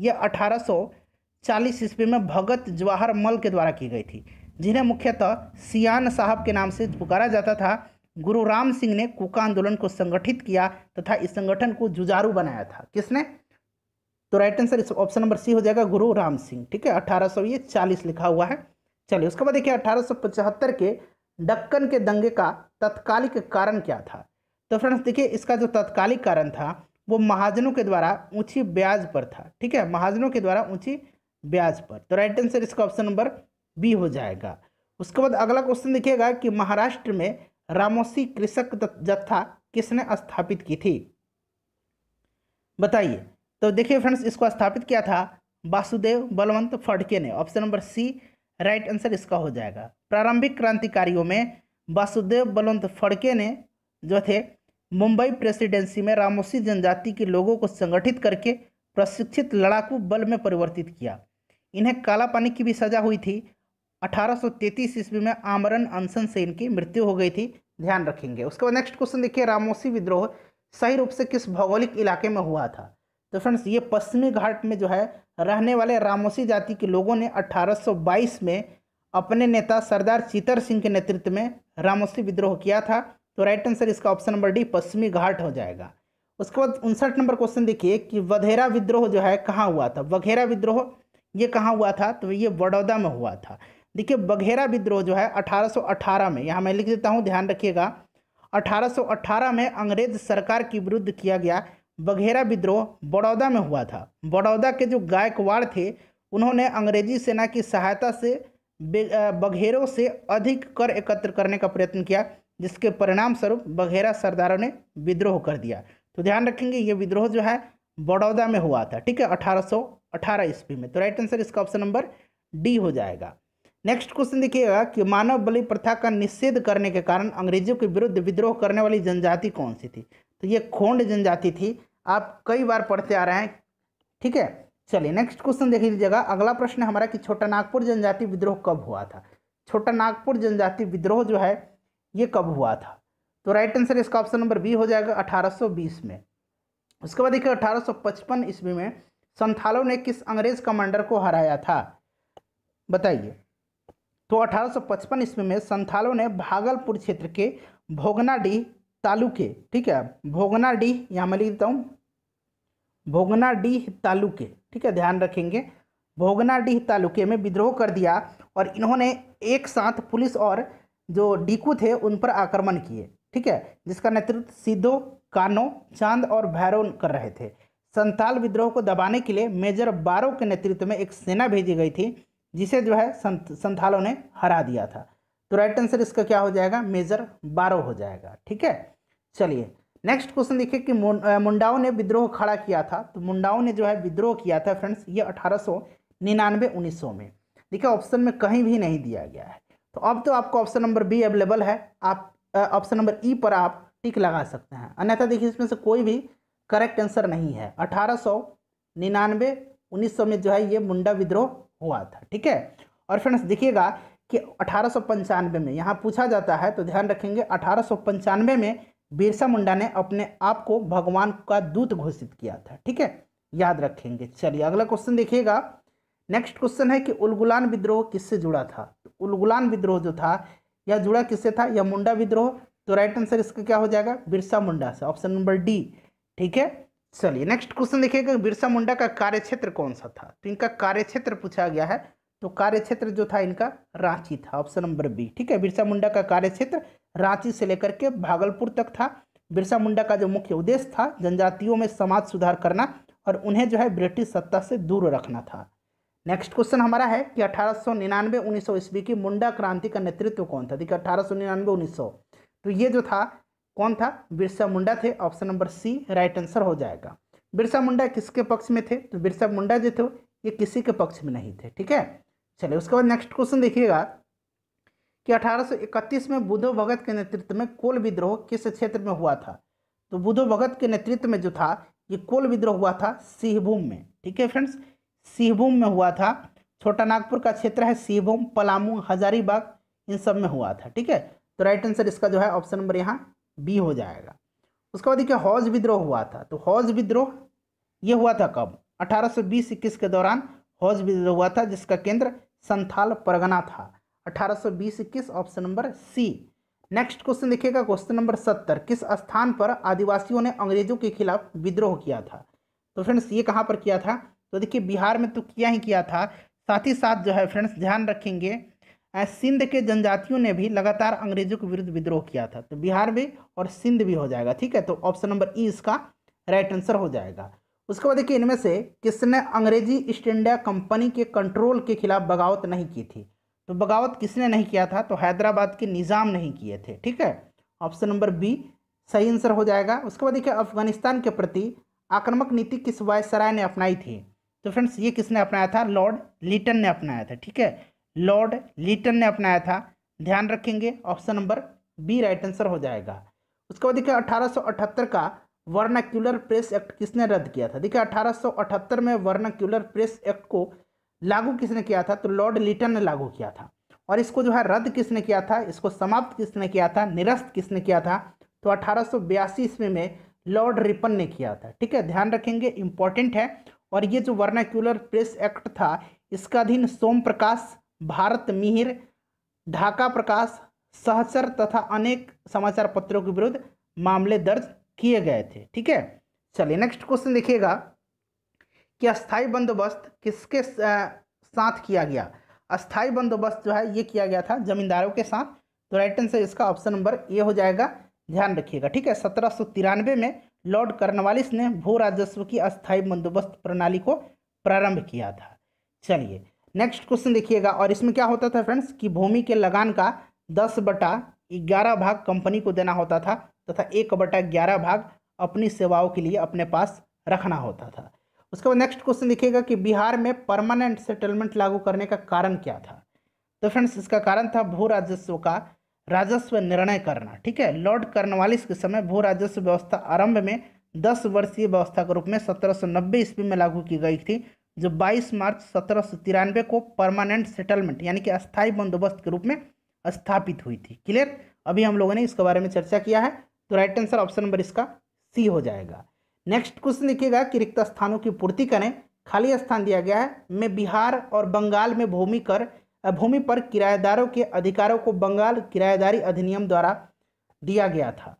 यह 1840 ईस्वी में भगत जवाहर मल के द्वारा की गई थी जिन्हें मुख्यतः सियान साहब के नाम से पुकारा जाता था गुरु राम सिंह ने कुका आंदोलन को संगठित किया तथा इस संगठन को जुजारू बनाया था किसने तो राइट आंसर इस ऑप्शन नंबर सी हो जाएगा गुरु राम सिंह ठीक है अठारह सौ ये चालीस लिखा हुआ है चलिए उसके बाद देखिए अठारह के डक्कन के दंगे का तत्कालिक कारण क्या था तो फ्रेंड्स देखिए इसका जो तत्कालिक कारण था वो महाजनों के द्वारा ऊंची ब्याज पर था ठीक है महाजनों के द्वारा ऊंची ब्याज पर तो राइट आंसर इसका ऑप्शन नंबर बी हो जाएगा उसके बाद अगला क्वेश्चन देखिएगा कि महाराष्ट्र में रामोसी कृषक जत्था किसने स्थापित की थी बताइए तो देखिए फ्रेंड्स इसको स्थापित किया था वासुदेव बलवंत फड़के ने option number C right answer इसका हो जाएगा प्रारंभिक क्रांतिकारियों में वासुदेव बलवंत फड़के ने जो थे मुंबई प्रेसिडेंसी में रामोसी जनजाति के लोगों को संगठित करके प्रशिक्षित लड़ाकू बल में परिवर्तित किया इन्हें काला पानी की भी सजा हुई थी 1833 ईस्वी में आमरण अनशन से इनकी मृत्यु हो गई थी ध्यान रखेंगे उसके बाद नेक्स्ट क्वेश्चन देखिए रामोसी विद्रोह सही रूप से किस भौगोलिक इलाके में हुआ था तो फ्रेंड्स ये पश्चिमी घाट में जो है रहने वाले रामोसी जाति के लोगों ने 1822 में अपने नेता सरदार चितर सिंह के नेतृत्व में रामोसी विद्रोह किया था तो राइट आंसर इसका ऑप्शन नंबर डी पश्चिमी घाट हो जाएगा उसके बाद उनसठ नंबर क्वेश्चन देखिए कि वधेरा विद्रोह जो है कहाँ हुआ था वघेरा विद्रोह ये कहाँ हुआ था तो ये बड़ौदा में हुआ था देखिए बघेरा विद्रोह जो है 1818 में यहाँ मैं लिख देता हूँ ध्यान रखिएगा 1818 में अंग्रेज सरकार के विरुद्ध किया गया बघेरा विद्रोह बड़ौदा में हुआ था बड़ौदा के जो गायकवाड़ थे उन्होंने अंग्रेजी सेना की सहायता से बघेरों से अधिक कर एकत्र करने का प्रयत्न किया जिसके परिणाम स्वरूप बघेरा सरदारों ने विद्रोह कर दिया तो ध्यान रखेंगे ये विद्रोह जो है बड़ौदा में हुआ था ठीक है अठारह ईस्वी में तो राइट आंसर इसका ऑप्शन नंबर डी हो जाएगा नेक्स्ट क्वेश्चन देखिएगा कि मानव बलि प्रथा का निषेध करने के कारण अंग्रेजों के विरुद्ध विद्रोह करने वाली जनजाति कौन सी थी तो ये खोंड जनजाति थी आप कई बार पढ़ते आ रहे हैं ठीक है चलिए नेक्स्ट क्वेश्चन देख लीजिएगा अगला प्रश्न हमारा कि छोटा नागपुर जनजाति विद्रोह कब हुआ था छोटा नागपुर जनजाति विद्रोह जो है ये कब हुआ था तो राइट आंसर इसका ऑप्शन नंबर बी हो जाएगा 1820 में उसके बाद देखिए 1855 ईस्वी में संथालों ने किस अंग्रेज कमांडर को हराया था बताइए तो 1855 ईस्वी में संथालों ने भागलपुर क्षेत्र के भोगनाडीह तालुके ठीक है भोगनाडीह यहाँ मैं लिख देता हूँ भोगनाडीह तालुके ठीक है ध्यान रखेंगे भोगनाडीह तालुके में विद्रोह कर दिया और इन्होंने एक साथ पुलिस और जो डीकू थे उन पर आक्रमण किए ठीक है जिसका नेतृत्व सिद्धो कानो चांद और भैरव कर रहे थे संताल विद्रोह को दबाने के लिए मेजर बारो के नेतृत्व में एक सेना भेजी गई थी जिसे जो है संत संथालों ने हरा दिया था तो राइट आंसर इसका क्या हो जाएगा मेजर बारो हो जाएगा ठीक है चलिए नेक्स्ट क्वेश्चन देखिए कि मुंडाओं ने विद्रोह खड़ा किया था तो मुंडाओं ने जो है विद्रोह किया था फ्रेंड्स ये अठारह सौ निन्यानवे उन्नीस सौ में देखिए ऑप्शन में कहीं भी नहीं दिया गया है तो अब तो आपको ऑप्शन नंबर बी अवेलेबल है आप ऑप्शन नंबर ई पर आप टिक लगा सकते हैं अन्यथा देखिए इसमें से कोई भी करेक्ट आंसर नहीं है अठारह सौ निन्यानवे उन्नीस सौ में जो है ये मुंडा विद्रोह हुआ था ठीक है और फ्रेंड्स देखिएगा कि अठारह में यहाँ पूछा जाता है तो ध्यान रखेंगे अठारह में बिरसा मुंडा ने अपने आप को भगवान का दूत घोषित किया था ठीक है याद रखेंगे चलिए अगला क्वेश्चन देखिएगा नेक्स्ट क्वेश्चन है कि उलगुलान विद्रोह किससे जुड़ा था तो उलगुलान विद्रोह जो था यह जुड़ा किससे था यह मुंडा विद्रोह तो राइट आंसर इसका क्या हो जाएगा बिरसा मुंडा से ऑप्शन नंबर डी ठीक है चलिए नेक्स्ट क्वेश्चन देखिएगा बिरसा मुंडा का कार्यक्षेत्र कौन सा था तो इनका कार्यक्षेत्र पूछा गया है तो कार्यक्षेत्र जो था इनका रांची था ऑप्शन नंबर बी ठीक है बिरसा मुंडा का कार्यक्षेत्र रांची से लेकर के भागलपुर तक था बिरसा मुंडा का जो मुख्य उद्देश्य था जनजातियों में समाज सुधार करना और उन्हें जो है ब्रिटिश सत्ता से दूर रखना था नेक्स्ट क्वेश्चन हमारा है कि अठारह सौ निन्यानवे उन्नीस सौ ईस्वी की मुंडा क्रांति का नेतृत्व कौन था देखिए अठारह सौ निन्यानवे उन्नीस सौ तो ये जो था कौन था बिरसा मुंडा थे option number C right answer हो जाएगा बिरसा मुंडा किसके पक्ष में थे तो बिरसा मुंडा जो थे ये किसी के पक्ष में नहीं थे ठीक है चलिए उसके बाद नेक्स्ट क्वेश्चन देखिएगा कि 1831 में बुद्धो भगत के नेतृत्व में कोल विद्रोह किस क्षेत्र में हुआ था तो बुद्धो भगत के नेतृत्व में जो था ये कोल विद्रोह हुआ था सिंहभूम में ठीक है फ्रेंड्स सिंहभूम में हुआ था छोटा नागपुर का क्षेत्र है सिंहभूम पलामू हजारीबाग इन सब में हुआ था ठीक है तो राइट आंसर इसका जो है ऑप्शन नंबर यहाँ बी हो जाएगा उसके बाद देखिए हौज विद्रोह हुआ था तो हौज विद्रोह ये हुआ था कब अठारह सौ के दौरान हौज विद्रोह हुआ था जिसका केंद्र संथाल परगना था अठारह सौ option number C next question देखिएगा क्वेश्चन नंबर सत्तर किस स्थान पर आदिवासियों ने अंग्रेजों के खिलाफ विद्रोह किया था तो फ्रेंड्स ये कहाँ पर किया था तो देखिए बिहार में तो किया ही किया था साथ ही साथ जो है फ्रेंड्स ध्यान रखेंगे सिंध के जनजातियों ने भी लगातार अंग्रेजों के विरुद्ध विद्रोह किया था तो बिहार भी और सिंध भी हो जाएगा ठीक है तो ऑप्शन नंबर ई इसका राइट आंसर हो जाएगा उसके बाद देखिए इनमें से किसने अंग्रेजी ईस्ट इंडिया कंपनी के कंट्रोल के खिलाफ बगावत नहीं की थी तो बगावत किसने नहीं किया था तो हैदराबाद के निज़ाम नहीं किए थे ठीक है ऑप्शन नंबर बी सही आंसर हो जाएगा उसके बाद देखिए अफगानिस्तान के प्रति आक्रामक नीति किस वायसराय ने अपनाई थी तो फ्रेंड्स ये किसने अपनाया था लॉर्ड लिटन ने अपनाया था ठीक है लॉर्ड लिटन ने अपनाया था ध्यान रखेंगे option number B right answer हो जाएगा उसके बाद देखिए 1878 का वर्नाक्यूलर प्रेस एक्ट किसने रद्द किया था देखिए 1878 में वर्नाक्यूलर प्रेस एक्ट को लागू किसने किया था तो लॉर्ड लिटन ने लागू किया था और इसको जो है रद्द किसने किया था इसको समाप्त किसने किया था निरस्त किसने किया था तो अठारह ईस्वी में लॉर्ड रिपन ने किया था ठीक है ध्यान रखेंगे इंपॉर्टेंट है और ये जो वर्नाक्यूलर प्रेस एक्ट था इसका अधीन सोम प्रकाश भारत मिहिर ढाका प्रकाश सहचर तथा अनेक समाचार पत्रों के विरुद्ध मामले दर्ज किए गए थे ठीक है चलिए नेक्स्ट क्वेश्चन देखिएगा कि अस्थाई बंदोबस्त किसके साथ किया गया अस्थाई बंदोबस्त जो है ये किया गया था जमींदारों के साथ तो राइट आंसर इसका ऑप्शन नंबर ए हो जाएगा ध्यान रखिएगा ठीक है सत्रह में लॉर्ड कर्नवालिस ने भू राजस्व की अस्थायी बंदोबस्त प्रणाली को प्रारंभ किया था चलिए नेक्स्ट क्वेश्चन देखिएगा और इसमें क्या होता था फ्रेंड्स कि भूमि के लगान का दस बटा ग्यारह भाग कंपनी को देना होता था तथा एक बटा ग्यारह भाग अपनी सेवाओं के लिए अपने पास रखना होता था उसके बाद नेक्स्ट क्वेश्चन देखिएगा कि बिहार में परमानेंट सेटलमेंट लागू करने का कारण क्या था तो फ्रेंड्स इसका कारण था भू राजस्व का राजस्व निर्णय करना ठीक है लॉर्ड कर्नवालिस के समय भू राजस्व व्यवस्था आरंभ में दस वर्षीय व्यवस्था के रूप में सत्रह सौ नब्बे ईस्वी में लागू की गई थी जो 22 मार्च सत्रह सौ तिरानवे को परमानेंट सेटलमेंट यानी कि अस्थायी बंदोबस्त के रूप में स्थापित हुई थी क्लियर अभी हम लोगों ने इसके बारे में चर्चा किया है तो राइट आंसर ऑप्शन नंबर इसका सी हो जाएगा नेक्स्ट क्वेश्चन लिखिएगा कि रिक्त स्थानों की पूर्ति करें खाली स्थान दिया गया है मैं बिहार और बंगाल में भूमि कर भूमि पर किराएदारों के अधिकारों को बंगाल किराएदारी अधिनियम द्वारा दिया गया था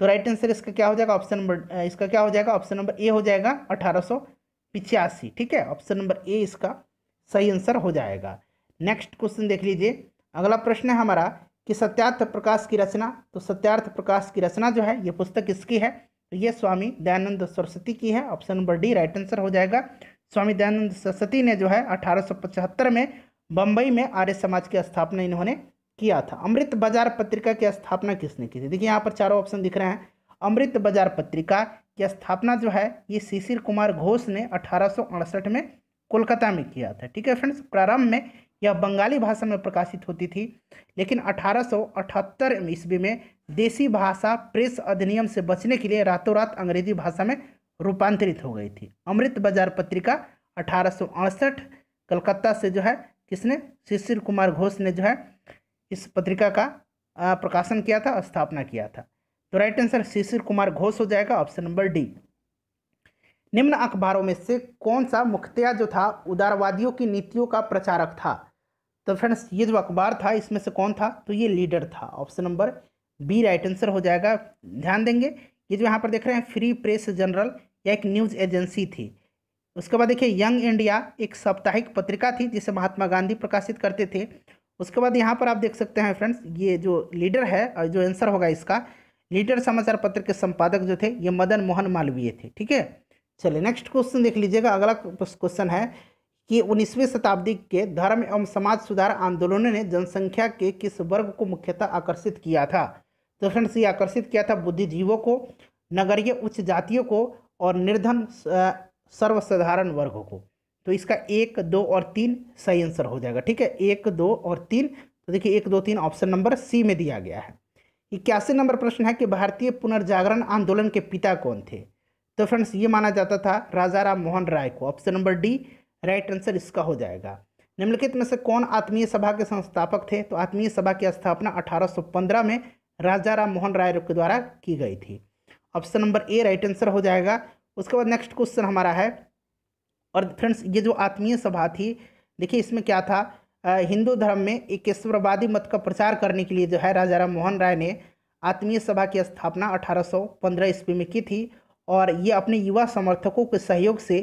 तो राइट आंसर इसका क्या हो जाएगा ऑप्शन नंबर इसका क्या हो जाएगा ऑप्शन नंबर ए हो जाएगा अठारह ठीक है ऑप्शन नंबर ए इसका सही आंसर हो जाएगा नेक्स्ट क्वेश्चन देख लीजिए अगला प्रश्न है हमारा कि सत्यार्थ प्रकाश की रचना तो सत्यार्थ प्रकाश की रचना जो है ये पुस्तक किसकी है तो ये स्वामी दयानंद सरस्वती की है option number D right answer हो जाएगा स्वामी दयानंद सरस्वती ने जो है अठारह में बम्बई में आर्य समाज की स्थापना इन्होंने किया था अमृत बाजार पत्रिका की स्थापना किसने की थी देखिए यहाँ पर चारों ऑप्शन दिख रहे हैं अमृत बाजार पत्रिका की स्थापना जो है ये शिशिर कुमार घोष ने अठारह में कोलकाता में किया था ठीक है फ्रेंड्स प्रारंभ में यह बंगाली भाषा में प्रकाशित होती थी लेकिन 1878 ईस्वी में देसी भाषा प्रेस अधिनियम से बचने के लिए रातों रात अंग्रेजी भाषा में रूपांतरित हो गई थी अमृत बाजार पत्रिका अठारह कलकत्ता से जो है किसने शिशिर कुमार घोष ने जो है इस पत्रिका का प्रकाशन किया था स्थापना किया था तो राइट आंसर शिशिर कुमार घोष हो जाएगा ऑप्शन नंबर डी निम्न अखबारों में से कौन सा मुख्तया जो था उदारवादियों की नीतियों का प्रचारक था तो फ्रेंड्स ये जो अखबार था इसमें से कौन था तो ये लीडर था option number B right answer हो जाएगा ध्यान देंगे ये जो यहाँ पर देख रहे हैं फ्री प्रेस जनरल या एक न्यूज़ एजेंसी थी उसके बाद देखिए यंग इंडिया एक साप्ताहिक पत्रिका थी जिसे महात्मा गांधी प्रकाशित करते थे उसके बाद यहाँ पर आप देख सकते हैं फ्रेंड्स ये जो लीडर है और जो आंसर होगा इसका लीडर समाचार पत्र के संपादक जो थे ये मदन मोहन मालवीय थे ठीक है चलिए नेक्स्ट क्वेश्चन देख लीजिएगा अगला क्वेश्चन है कि उन्नीसवीं शताब्दी के धर्म एवं समाज सुधार आंदोलनों ने जनसंख्या के किस वर्ग को मुख्यतः आकर्षित किया था तो फ्रेंड्स ये आकर्षित किया था बुद्धिजीवों को नगरीय उच्च जातियों को और निर्धन सर्वसाधारण वर्ग को तो इसका एक दो और तीन सही आंसर हो जाएगा ठीक है एक दो और तीन तो देखिए एक दो तीन ऑप्शन नंबर सी में दिया गया है इक्यासी नंबर प्रश्न है कि भारतीय पुनर्जागरण आंदोलन के पिता कौन थे तो फ्रेंड्स ये माना जाता था राजा राम मोहन राय को option number D right answer इसका हो जाएगा निम्नलिखित में से कौन आत्मीय सभा के संस्थापक थे तो आत्मीय सभा की स्थापना 1815 में राजा राम मोहन राय के द्वारा की गई थी option number A right answer हो जाएगा उसके बाद नेक्स्ट क्वेश्चन हमारा है और फ्रेंड्स ये जो आत्मीय सभा थी देखिए इसमें क्या था हिंदू धर्म में ईश्वरवादी मत का प्रचार करने के लिए जो है राजा राम मोहन राय ने आत्मीय सभा की स्थापना 1815 ईस्वी में की थी और ये अपने युवा समर्थकों के सहयोग से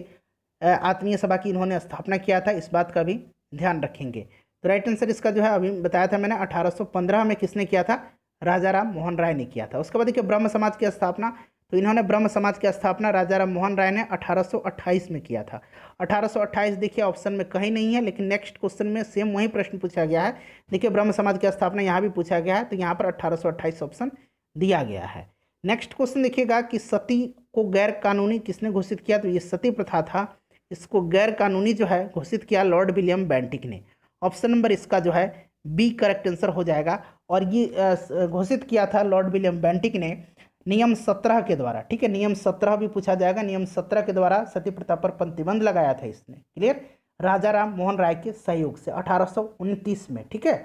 आत्मीय सभा की इन्होंने स्थापना किया था इस बात का भी ध्यान रखेंगे तो राइट आंसर इसका जो है अभी बताया था मैंने अठारह में किसने किया था राजा राम मोहन राय ने किया था उसके बाद देखिए ब्रह्म समाज की स्थापना तो इन्होंने ब्रह्म समाज की स्थापना राजा राम मोहन राय ने 1828 में किया था 1828 देखिए ऑप्शन में कहीं नहीं है लेकिन नेक्स्ट क्वेश्चन में सेम वही प्रश्न पूछा गया है देखिए ब्रह्म समाज की स्थापना यहाँ भी पूछा गया है तो यहाँ पर 1828 ऑप्शन दिया गया है नेक्स्ट क्वेश्चन देखिएगा कि सती को गैर कानूनी किसने घोषित किया तो ये सती प्रथा था इसको गैर कानूनी जो है घोषित किया लॉर्ड विलियम बैंटिक ने ऑप्शन नंबर इसका जो है बी करेक्ट आंसर हो जाएगा और ये घोषित किया था लॉर्ड विलियम बैंटिक ने नियम सत्रह के द्वारा ठीक है नियम सत्रह भी पूछा जाएगा नियम सत्रह के द्वारा सती प्रथा पर प्रतिबंध लगाया था इसने क्लियर राजा राम मोहन राय के सहयोग से अठारह में ठीक है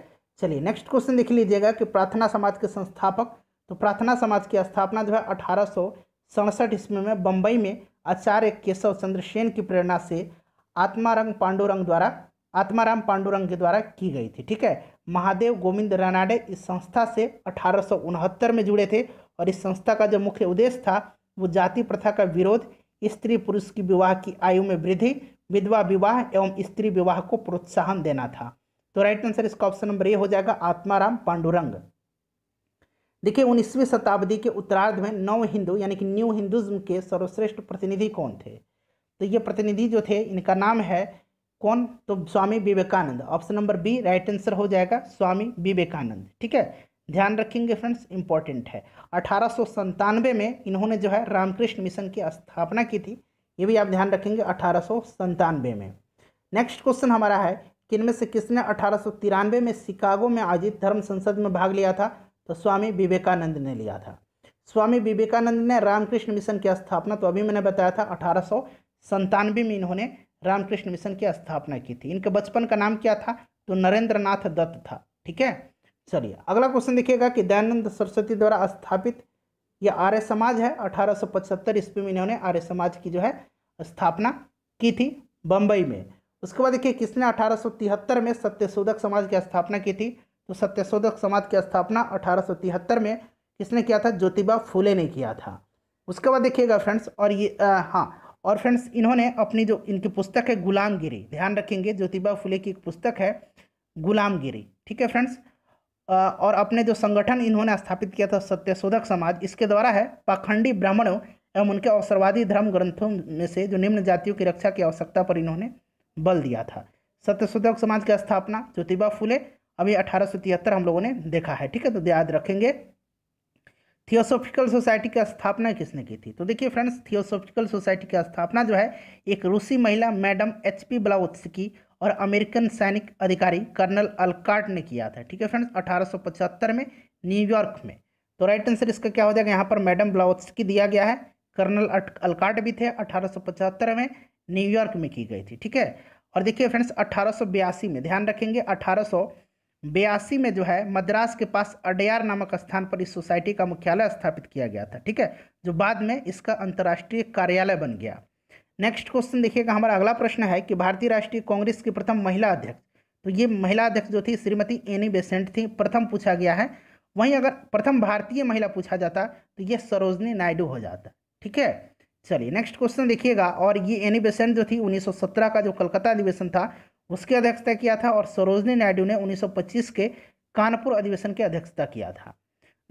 चलिए नेक्स्ट क्वेश्चन देख लीजिएगा कि प्रार्थना समाज के संस्थापक तो प्रार्थना समाज की स्थापना जो है अठारह ईस्वी में बम्बई में आचार्य केशव चंद्र सेन की प्रेरणा से आत्मारंग पांडुरंग द्वारा आत्माराम पांडुरंग के द्वारा की गई थी ठीक है महादेव गोविंद रानाडे इस संस्था से अठारह में जुड़े थे और इस संस्था का जो मुख्य उद्देश्य था वो जाति प्रथा का विरोध स्त्री पुरुष की विवाह की आयु में वृद्धि विधवा विवाह एवं स्त्री विवाह को प्रोत्साहन देना था तो राइट आंसर इसका ऑप्शन नंबर ए हो जाएगा आत्माराम पांडुरंग देखिए उन्नीसवीं शताब्दी के उत्तरार्ध में नव हिंदू यानी कि न्यू हिंदुज्म के सर्वश्रेष्ठ प्रतिनिधि कौन थे तो ये प्रतिनिधि जो थे इनका नाम है कौन तो Swami Vivekananda option number B right answer हो जाएगा स्वामी विवेकानंद ठीक है ध्यान रखेंगे फ्रेंड्स इंपॉर्टेंट है अठारह में इन्होंने जो है रामकृष्ण मिशन की स्थापना की थी ये भी आप ध्यान रखेंगे अठारह में नेक्स्ट क्वेश्चन हमारा है कि इनमें से किसने अठारह में शिकागो में आयोजित धर्म संसद में भाग लिया था तो स्वामी विवेकानंद ने लिया था स्वामी विवेकानंद ने रामकृष्ण मिशन की स्थापना तो अभी मैंने बताया था अठारह में इन्होंने रामकृष्ण मिशन की स्थापना की थी इनके बचपन का नाम क्या था तो नरेंद्र नाथ दत्त था ठीक है चलिए अगला क्वेश्चन देखिएगा कि दयानंद सरस्वती द्वारा स्थापित यह आर्य समाज है अठारह सौ पचहत्तर ईस्वी में इन्होंने आर्य समाज की जो है स्थापना की थी बम्बई में उसके बाद देखिए किसने तिहत्तर में सत्यशोधक समाज की स्थापना की थी तो सत्यशोधक समाज की स्थापना तिहत्तर में किसने किया था ज्योतिबा फूले ने किया था उसके बाद देखिएगा फ्रेंड्स और ये आ, हाँ और फ्रेंड्स इन्होंने अपनी जो इनकी पुस्तक है गुलामगिरी ध्यान रखेंगे ज्योतिबा फूले की एक पुस्तक है गुलामगिरी ठीक है फ्रेंड्स और अपने जो संगठन इन्होंने स्थापित किया था सत्यशोधक समाज इसके द्वारा है पाखंडी ब्राह्मणों एवं उनके अवसरवादी धर्म ग्रंथों में से जो निम्न जातियों की रक्षा की आवश्यकता पर इन्होंने बल दिया था सत्यशोधक समाज की स्थापना ज्योतिबा फूले अभी अठारह हम लोगों ने देखा है ठीक है तो याद रखेंगे थियोसोफिकल सोसाइटी की स्थापना किसने की थी तो देखिए फ्रेंड्स थियोसोफिकल सोसाइटी की स्थापना जो है एक रूसी महिला मैडम एच पी ब्लाउत्स की और अमेरिकन सैनिक अधिकारी कर्नल अलकार्ट ने किया था ठीक है फ्रेंड्स अठारह में न्यूयॉर्क में तो राइट आंसर इसका क्या हो जाएगा यहाँ पर मैडम की दिया गया है कर्नल अलकार्ट भी थे अठारह में न्यूयॉर्क में की गई थी ठीक है और देखिए फ्रेंड्स अठारह में ध्यान रखेंगे अठारह बयासी में जो है मद्रास के पास अडयार नामक स्थान पर इस सोसाइटी का मुख्यालय स्थापित किया गया था ठीक है जो बाद में इसका अंतर्राष्ट्रीय कार्यालय बन गया नेक्स्ट क्वेश्चन देखिएगा हमारा अगला प्रश्न है कि भारतीय राष्ट्रीय कांग्रेस की प्रथम महिला अध्यक्ष तो ये महिला अध्यक्ष जो थी श्रीमती एनी बेसेंट थी प्रथम पूछा गया है वहीं अगर प्रथम भारतीय महिला पूछा जाता तो ये सरोजनी नायडू हो जाता ठीक है चलिए नेक्स्ट क्वेश्चन देखिएगा और ये एनी बेसेंट जो थी उन्नीस का जो कलकत्ता अधिवेशन था उसकी अध्यक्षता किया था और सरोजनी नायडू ने उन्नीस के कानपुर अधिवेशन की अध्यक्षता किया था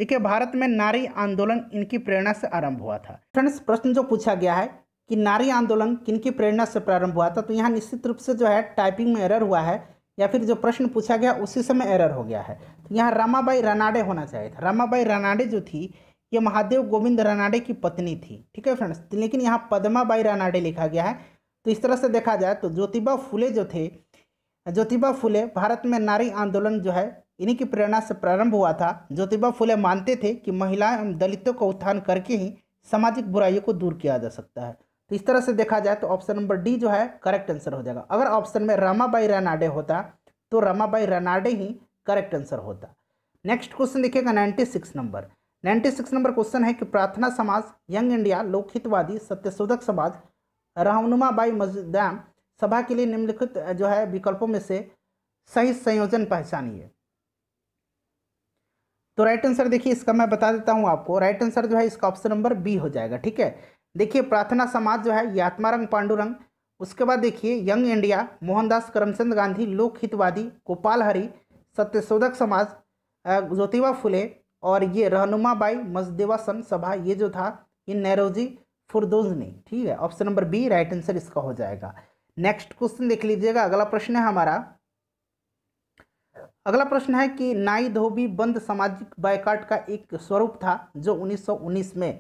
देखिए भारत में नारी आंदोलन इनकी प्रेरणा से आरंभ हुआ था फ्रेंड्स प्रश्न जो पूछा गया है कि नारी आंदोलन किनकी प्रेरणा से प्रारंभ हुआ था तो यहाँ निश्चित रूप से जो है टाइपिंग में एरर हुआ है या फिर जो प्रश्न पूछा गया उसी समय एरर हो गया है तो यहाँ रामाबाई रानाडे होना चाहिए था रामाबाई रानाडे जो थी ये महादेव गोविंद रानाडे की पत्नी थी ठीक है फ्रेंड्स तो लेकिन यहाँ पदमाबाई रानाडे लिखा गया है तो इस तरह से देखा जाए तो ज्योतिबा फुले जो थे ज्योतिबा फुले भारत में नारी आंदोलन जो है इन्हीं की प्रेरणा से प्रारंभ हुआ था ज्योतिबा फुले मानते थे कि महिलाएं एवं दलितों का उत्थान करके ही सामाजिक बुराइयों को दूर किया जा सकता है तो इस तरह से देखा जाए तो ऑप्शन नंबर डी जो है करेक्ट आंसर हो जाएगा अगर ऑप्शन में रमाबाई रनाडे होता तो रमाबाई रनाडे ही करेक्ट आंसर होता नेक्स्ट क्वेश्चन देखिएगा ninety six number ninety six number question है कि प्रार्थना समाज यंग इंडिया लोकहितवादी सत्यशोधक समाज रहनुमाबाई मजदाम सभा के लिए निम्नलिखित जो है विकल्पों में से सही संयोजन पहचानिए तो राइट आंसर देखिए इसका मैं बता देता हूं आपको राइट आंसर जो है इसका ऑप्शन नंबर बी हो जाएगा ठीक है देखिए प्रार्थना समाज जो है ये आत्मारंग पांडुरंग उसके बाद देखिए यंग इंडिया मोहनदास करमचंद गांधी हितवादी गोपाल हरी सत्यशोधक समाज ज्योतिबा फुले और ये रहनुमा बाई मजदेवासन सभा ये जो था ये नेहरोजी फुरदोज ने ठीक है option number B right answer इसका हो जाएगा नेक्स्ट क्वेश्चन देख लीजिएगा अगला प्रश्न है हमारा अगला प्रश्न है कि नाई धोबी बंद सामाजिक बायकाट का एक स्वरूप था जो 1919 में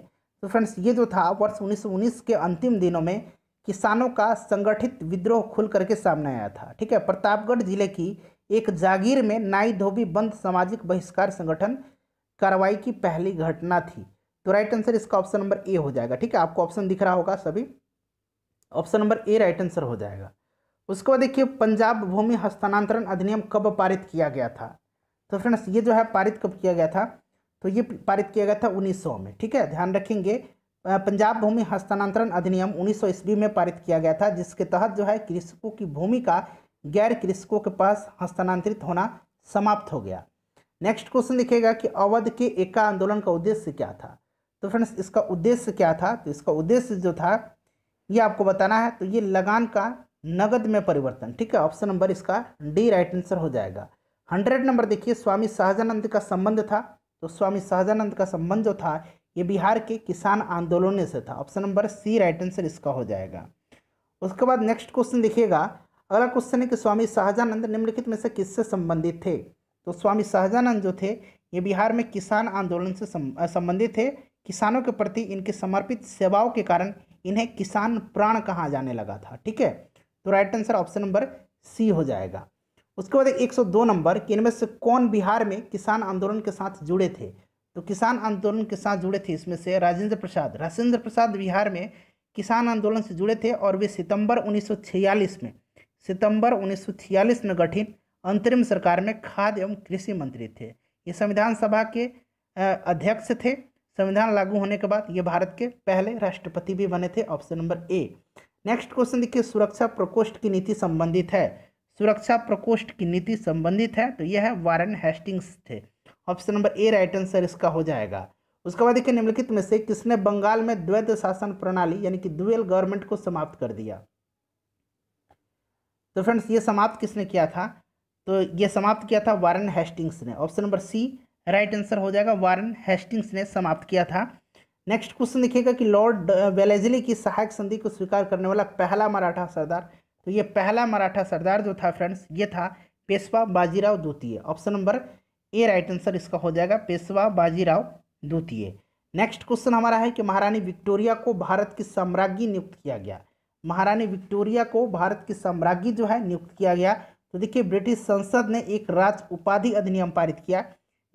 तो फ्रेंड्स ये जो था वर्ष 1919 के अंतिम दिनों में किसानों का संगठित विद्रोह खुल करके सामने आया था ठीक है प्रतापगढ़ जिले की एक जागीर में नाई धोबी बंद सामाजिक बहिष्कार संगठन कार्रवाई की पहली घटना थी तो राइट आंसर इसका ऑप्शन नंबर ए हो जाएगा ठीक है आपको ऑप्शन दिख रहा होगा सभी option number A right answer हो जाएगा उसके बाद देखिए पंजाब भूमि हस्तांतरण अधिनियम कब पारित किया गया था तो फ्रेंड्स ये जो है पारित कब किया गया था तो ये पारित किया गया था 1900 में ठीक है ध्यान रखेंगे पंजाब भूमि हस्तांतरण अधिनियम 1900 ईस्वी में पारित किया गया था जिसके तहत जो है कृषकों की भूमि का गैर कृषकों के पास हस्तांतरित होना समाप्त हो गया नेक्स्ट क्वेश्चन देखिएगा कि अवध के एका आंदोलन का उद्देश्य क्या था तो फ्रेंड्स इसका उद्देश्य क्या था तो इसका उद्देश्य जो था ये आपको बताना है तो ये लगान का नगद में परिवर्तन ठीक है ऑप्शन नंबर इसका डी राइट आंसर हो जाएगा हंड्रेड नंबर देखिए स्वामी सहजानंद का संबंध था तो स्वामी सहजानंद का संबंध जो था ये बिहार के किसान आंदोलन से था option number C right answer इसका हो जाएगा उसके बाद नेक्स्ट क्वेश्चन देखिएगा अगला क्वेश्चन है कि स्वामी शाहजानंद निम्नलिखित में से किससे संबंधित थे तो स्वामी शाहजानंद जो थे ये बिहार में किसान आंदोलन से संबंधित थे किसानों के प्रति इनके समर्पित सेवाओं के कारण इन्हें किसान प्राण कहा जाने लगा था ठीक है तो right answer option number C हो जाएगा उसके बाद एक दो नंबर कि इनमें से कौन बिहार में किसान आंदोलन के साथ जुड़े थे तो किसान आंदोलन के साथ जुड़े थे इसमें से राजेंद्र प्रसाद राजेंद्र प्रसाद बिहार में किसान आंदोलन से जुड़े थे और वे सितंबर 1946 में सितंबर 1946 में गठित अंतरिम सरकार में खाद्य एवं कृषि मंत्री थे ये संविधान सभा के अध्यक्ष थे संविधान लागू होने के बाद ये भारत के पहले राष्ट्रपति भी बने थे option number A next question देखिए सुरक्षा प्रकोष्ठ की नीति संबंधित है सुरक्षा प्रकोष्ठ की नीति संबंधित है तो यह है वारन हेस्टिंग्स थे option number A right answer इसका हो जाएगा उसके बाद देखिए निम्नलिखित में से किसने बंगाल में द्वैत शासन प्रणाली यानी कि दुएल गवर्नमेंट को समाप्त कर दिया तो फ्रेंड्स ये समाप्त किसने किया था तो ये समाप्त किया था वारन हेस्टिंग्स ने option number C right answer हो जाएगा वारन हेस्टिंग्स ने समाप्त किया था नेक्स्ट क्वेश्चन देखिएगा कि लॉर्ड वेलेजली की सहायक संधि को स्वीकार करने वाला पहला मराठा सरदार तो ये पहला मराठा सरदार जो था फ्रेंड्स ये था पेशवा बाजीराव द्वितीय option number A right answer इसका हो जाएगा पेशवा बाजीराव द्वितीय नेक्स्ट क्वेश्चन हमारा है कि महारानी विक्टोरिया को भारत की साम्राज्ञी नियुक्त किया गया महारानी विक्टोरिया को भारत की साम्राज्ञी जो है नियुक्त किया गया तो देखिए ब्रिटिश संसद ने एक राज उपाधि अधिनियम पारित किया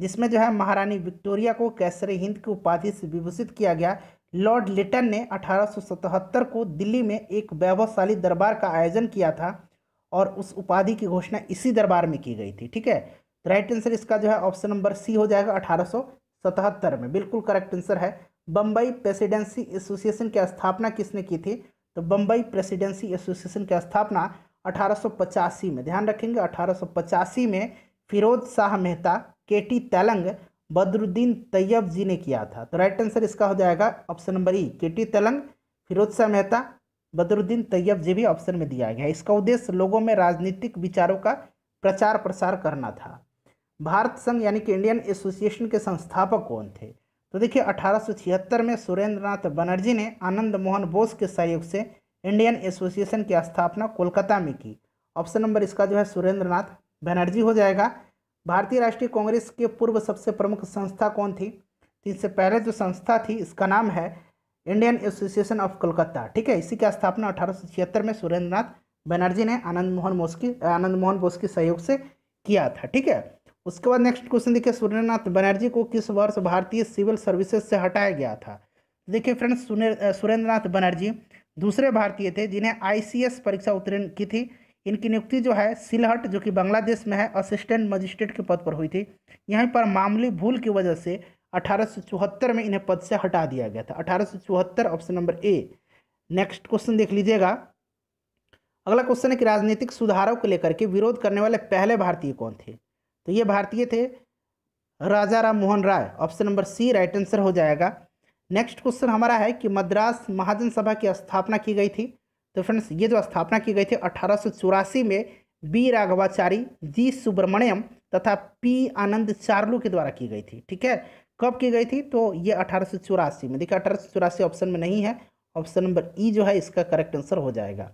जिसमें जो है महारानी विक्टोरिया को कैसरे हिंद की उपाधि से विभूषित किया गया लॉर्ड लिटन ने 1877 को दिल्ली में एक वैभवशाली दरबार का आयोजन किया था और उस उपाधि की घोषणा इसी दरबार में की गई थी ठीक है राइट आंसर इसका जो है ऑप्शन नंबर सी हो जाएगा अठारह में बिल्कुल करेक्ट आंसर है बम्बई प्रेसिडेंसी एसोसिएशन की स्थापना किसने की थी तो बम्बई प्रेसिडेंसी एसोसिएशन की स्थापना 1885 में ध्यान रखेंगे 1885 में Firoz Shah Mehta K T Telang Badruddin Tyabji ने किया था तो राइट आंसर इसका हो जाएगा option number E K T Telang Firoz Shah Mehta Badruddin Tyabji भी ऑप्शन में दिया गया इसका उद्देश्य लोगों में राजनीतिक विचारों का प्रचार प्रसार करना था भारत संघ यानी कि इंडियन एसोसिएशन के संस्थापक कौन थे तो देखिए अठारह में सुरेंद्रनाथ बनर्जी ने आनंद मोहन बोस के सहयोग से इंडियन एसोसिएशन की स्थापना कोलकाता में की ऑप्शन नंबर इसका जो है सुरेंद्रनाथ बनर्जी हो जाएगा भारतीय राष्ट्रीय कांग्रेस के पूर्व सबसे प्रमुख संस्था कौन थी इससे पहले जो संस्था थी इसका नाम है इंडियन एसोसिएशन ऑफ कोलकाता ठीक है इसी की स्थापना अठारह में सुरेंद्र नाथ बनर्जी ने आनंद मोहन बोस की आनंद मोहन बोस के सहयोग से किया था ठीक है उसके बाद नेक्स्ट क्वेश्चन देखिए सूर्यनाथ बनर्जी को किस वर्ष भारतीय सिविल सर्विसेज से हटाया गया था देखिए फ्रेंड्स सुरेंद्र नाथ बनर्जी दूसरे भारतीय थे जिन्हें आईसीएस परीक्षा उत्तीर्ण की थी इनकी नियुक्ति जो है सिलहट जो कि बांग्लादेश में है असिस्टेंट मजिस्ट्रेट के पद पर हुई थी यहीं पर मामूली भूल की वजह से अठारह में इन्हें पद से हटा दिया गया था अठारह option number A next question देख लीजिएगा अगला क्वेश्चन है कि राजनीतिक सुधारों को लेकर के विरोध करने वाले पहले भारतीय कौन थे तो ये भारतीय थे Raja Ram Mohan Roy option number C right answer हो जाएगा नेक्स्ट क्वेश्चन हमारा है कि मद्रास महाजन सभा की स्थापना की गई थी तो फ्रेंड्स ये जो स्थापना की गई थी अठारह में बी राघवाचारी जी सुब्रमण्यम तथा पी आनंद चार्लू के द्वारा की गई थी ठीक है कब की गई थी तो ये अठारह में देखिए अठारह ऑप्शन में नहीं है ऑप्शन नंबर ई जो है इसका करेक्ट आंसर हो जाएगा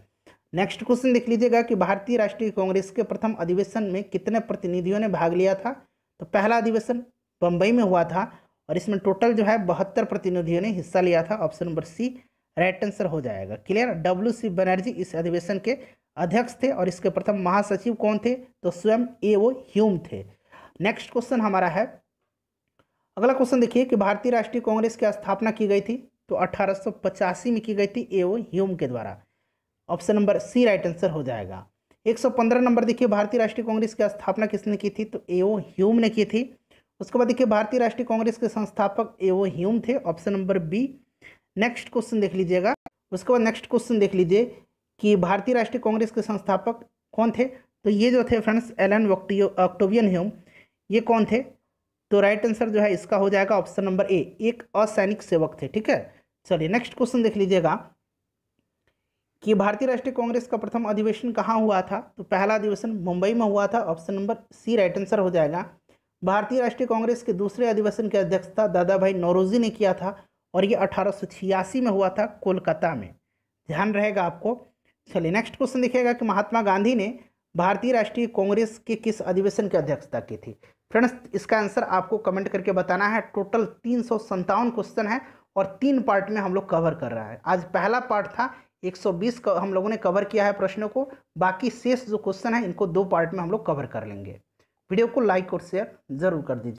नेक्स्ट क्वेश्चन देख लीजिएगा कि भारतीय राष्ट्रीय कांग्रेस के प्रथम अधिवेशन में कितने प्रतिनिधियों ने भाग लिया था तो पहला अधिवेशन बम्बई में हुआ था और इसमें टोटल जो है बहत्तर प्रतिनिधियों ने हिस्सा लिया था option number C right answer हो जाएगा क्लियर डब्ल्यू सी बनर्जी इस अधिवेशन के अध्यक्ष थे और इसके प्रथम महासचिव कौन थे तो स्वयं ए ओ ह्यूम थे नेक्स्ट क्वेश्चन हमारा है अगला क्वेश्चन देखिए कि भारतीय राष्ट्रीय कांग्रेस की स्थापना की गई थी तो अठारह में की गई थी ए ओ ह्यूम के द्वारा option number C right answer हो जाएगा 115 नंबर देखिए भारतीय राष्ट्रीय कांग्रेस की स्थापना किसने की थी तो ए ओ ह्यूम ने की थी उसके बाद देखिए भारतीय राष्ट्रीय कांग्रेस के संस्थापक ए ओ ह्यूम थे option number B next question देख लीजिएगा उसके बाद नेक्स्ट क्वेश्चन देख लीजिए कि भारतीय राष्ट्रीय कांग्रेस के संस्थापक कौन थे तो ये जो थे फ्रेंड्स एलन ऑक्टोवियन ह्यूम ये कौन थे तो राइट आंसर जो है इसका हो जाएगा ऑप्शन नंबर ए एक असैनिक सेवक थे ठीक है चलिए नेक्स्ट क्वेश्चन देख लीजिएगा कि भारतीय राष्ट्रीय कांग्रेस का प्रथम अधिवेशन कहाँ हुआ था तो पहला अधिवेशन मुंबई में हुआ था option number C right answer हो जाएगा भारतीय राष्ट्रीय कांग्रेस के दूसरे अधिवेशन की अध्यक्षता दादा भाई नौरोजी ने किया था और ये अठारह में हुआ था कोलकाता में ध्यान रहेगा आपको चलिए नेक्स्ट क्वेश्चन देखिएगा कि महात्मा गांधी ने भारतीय राष्ट्रीय कांग्रेस के किस अधिवेशन की अध्यक्षता की थी फ्रेंड्स इसका आंसर आपको कमेंट करके बताना है टोटल तीन क्वेश्चन है और तीन पार्ट में हम लोग कवर कर रहा है आज पहला पार्ट था 120 हम लोगों ने कवर किया है प्रश्नों को बाकी शेष जो क्वेश्चन है इनको दो पार्ट में हम लोग कवर कर लेंगे वीडियो को लाइक और शेयर जरूर कर दीजिए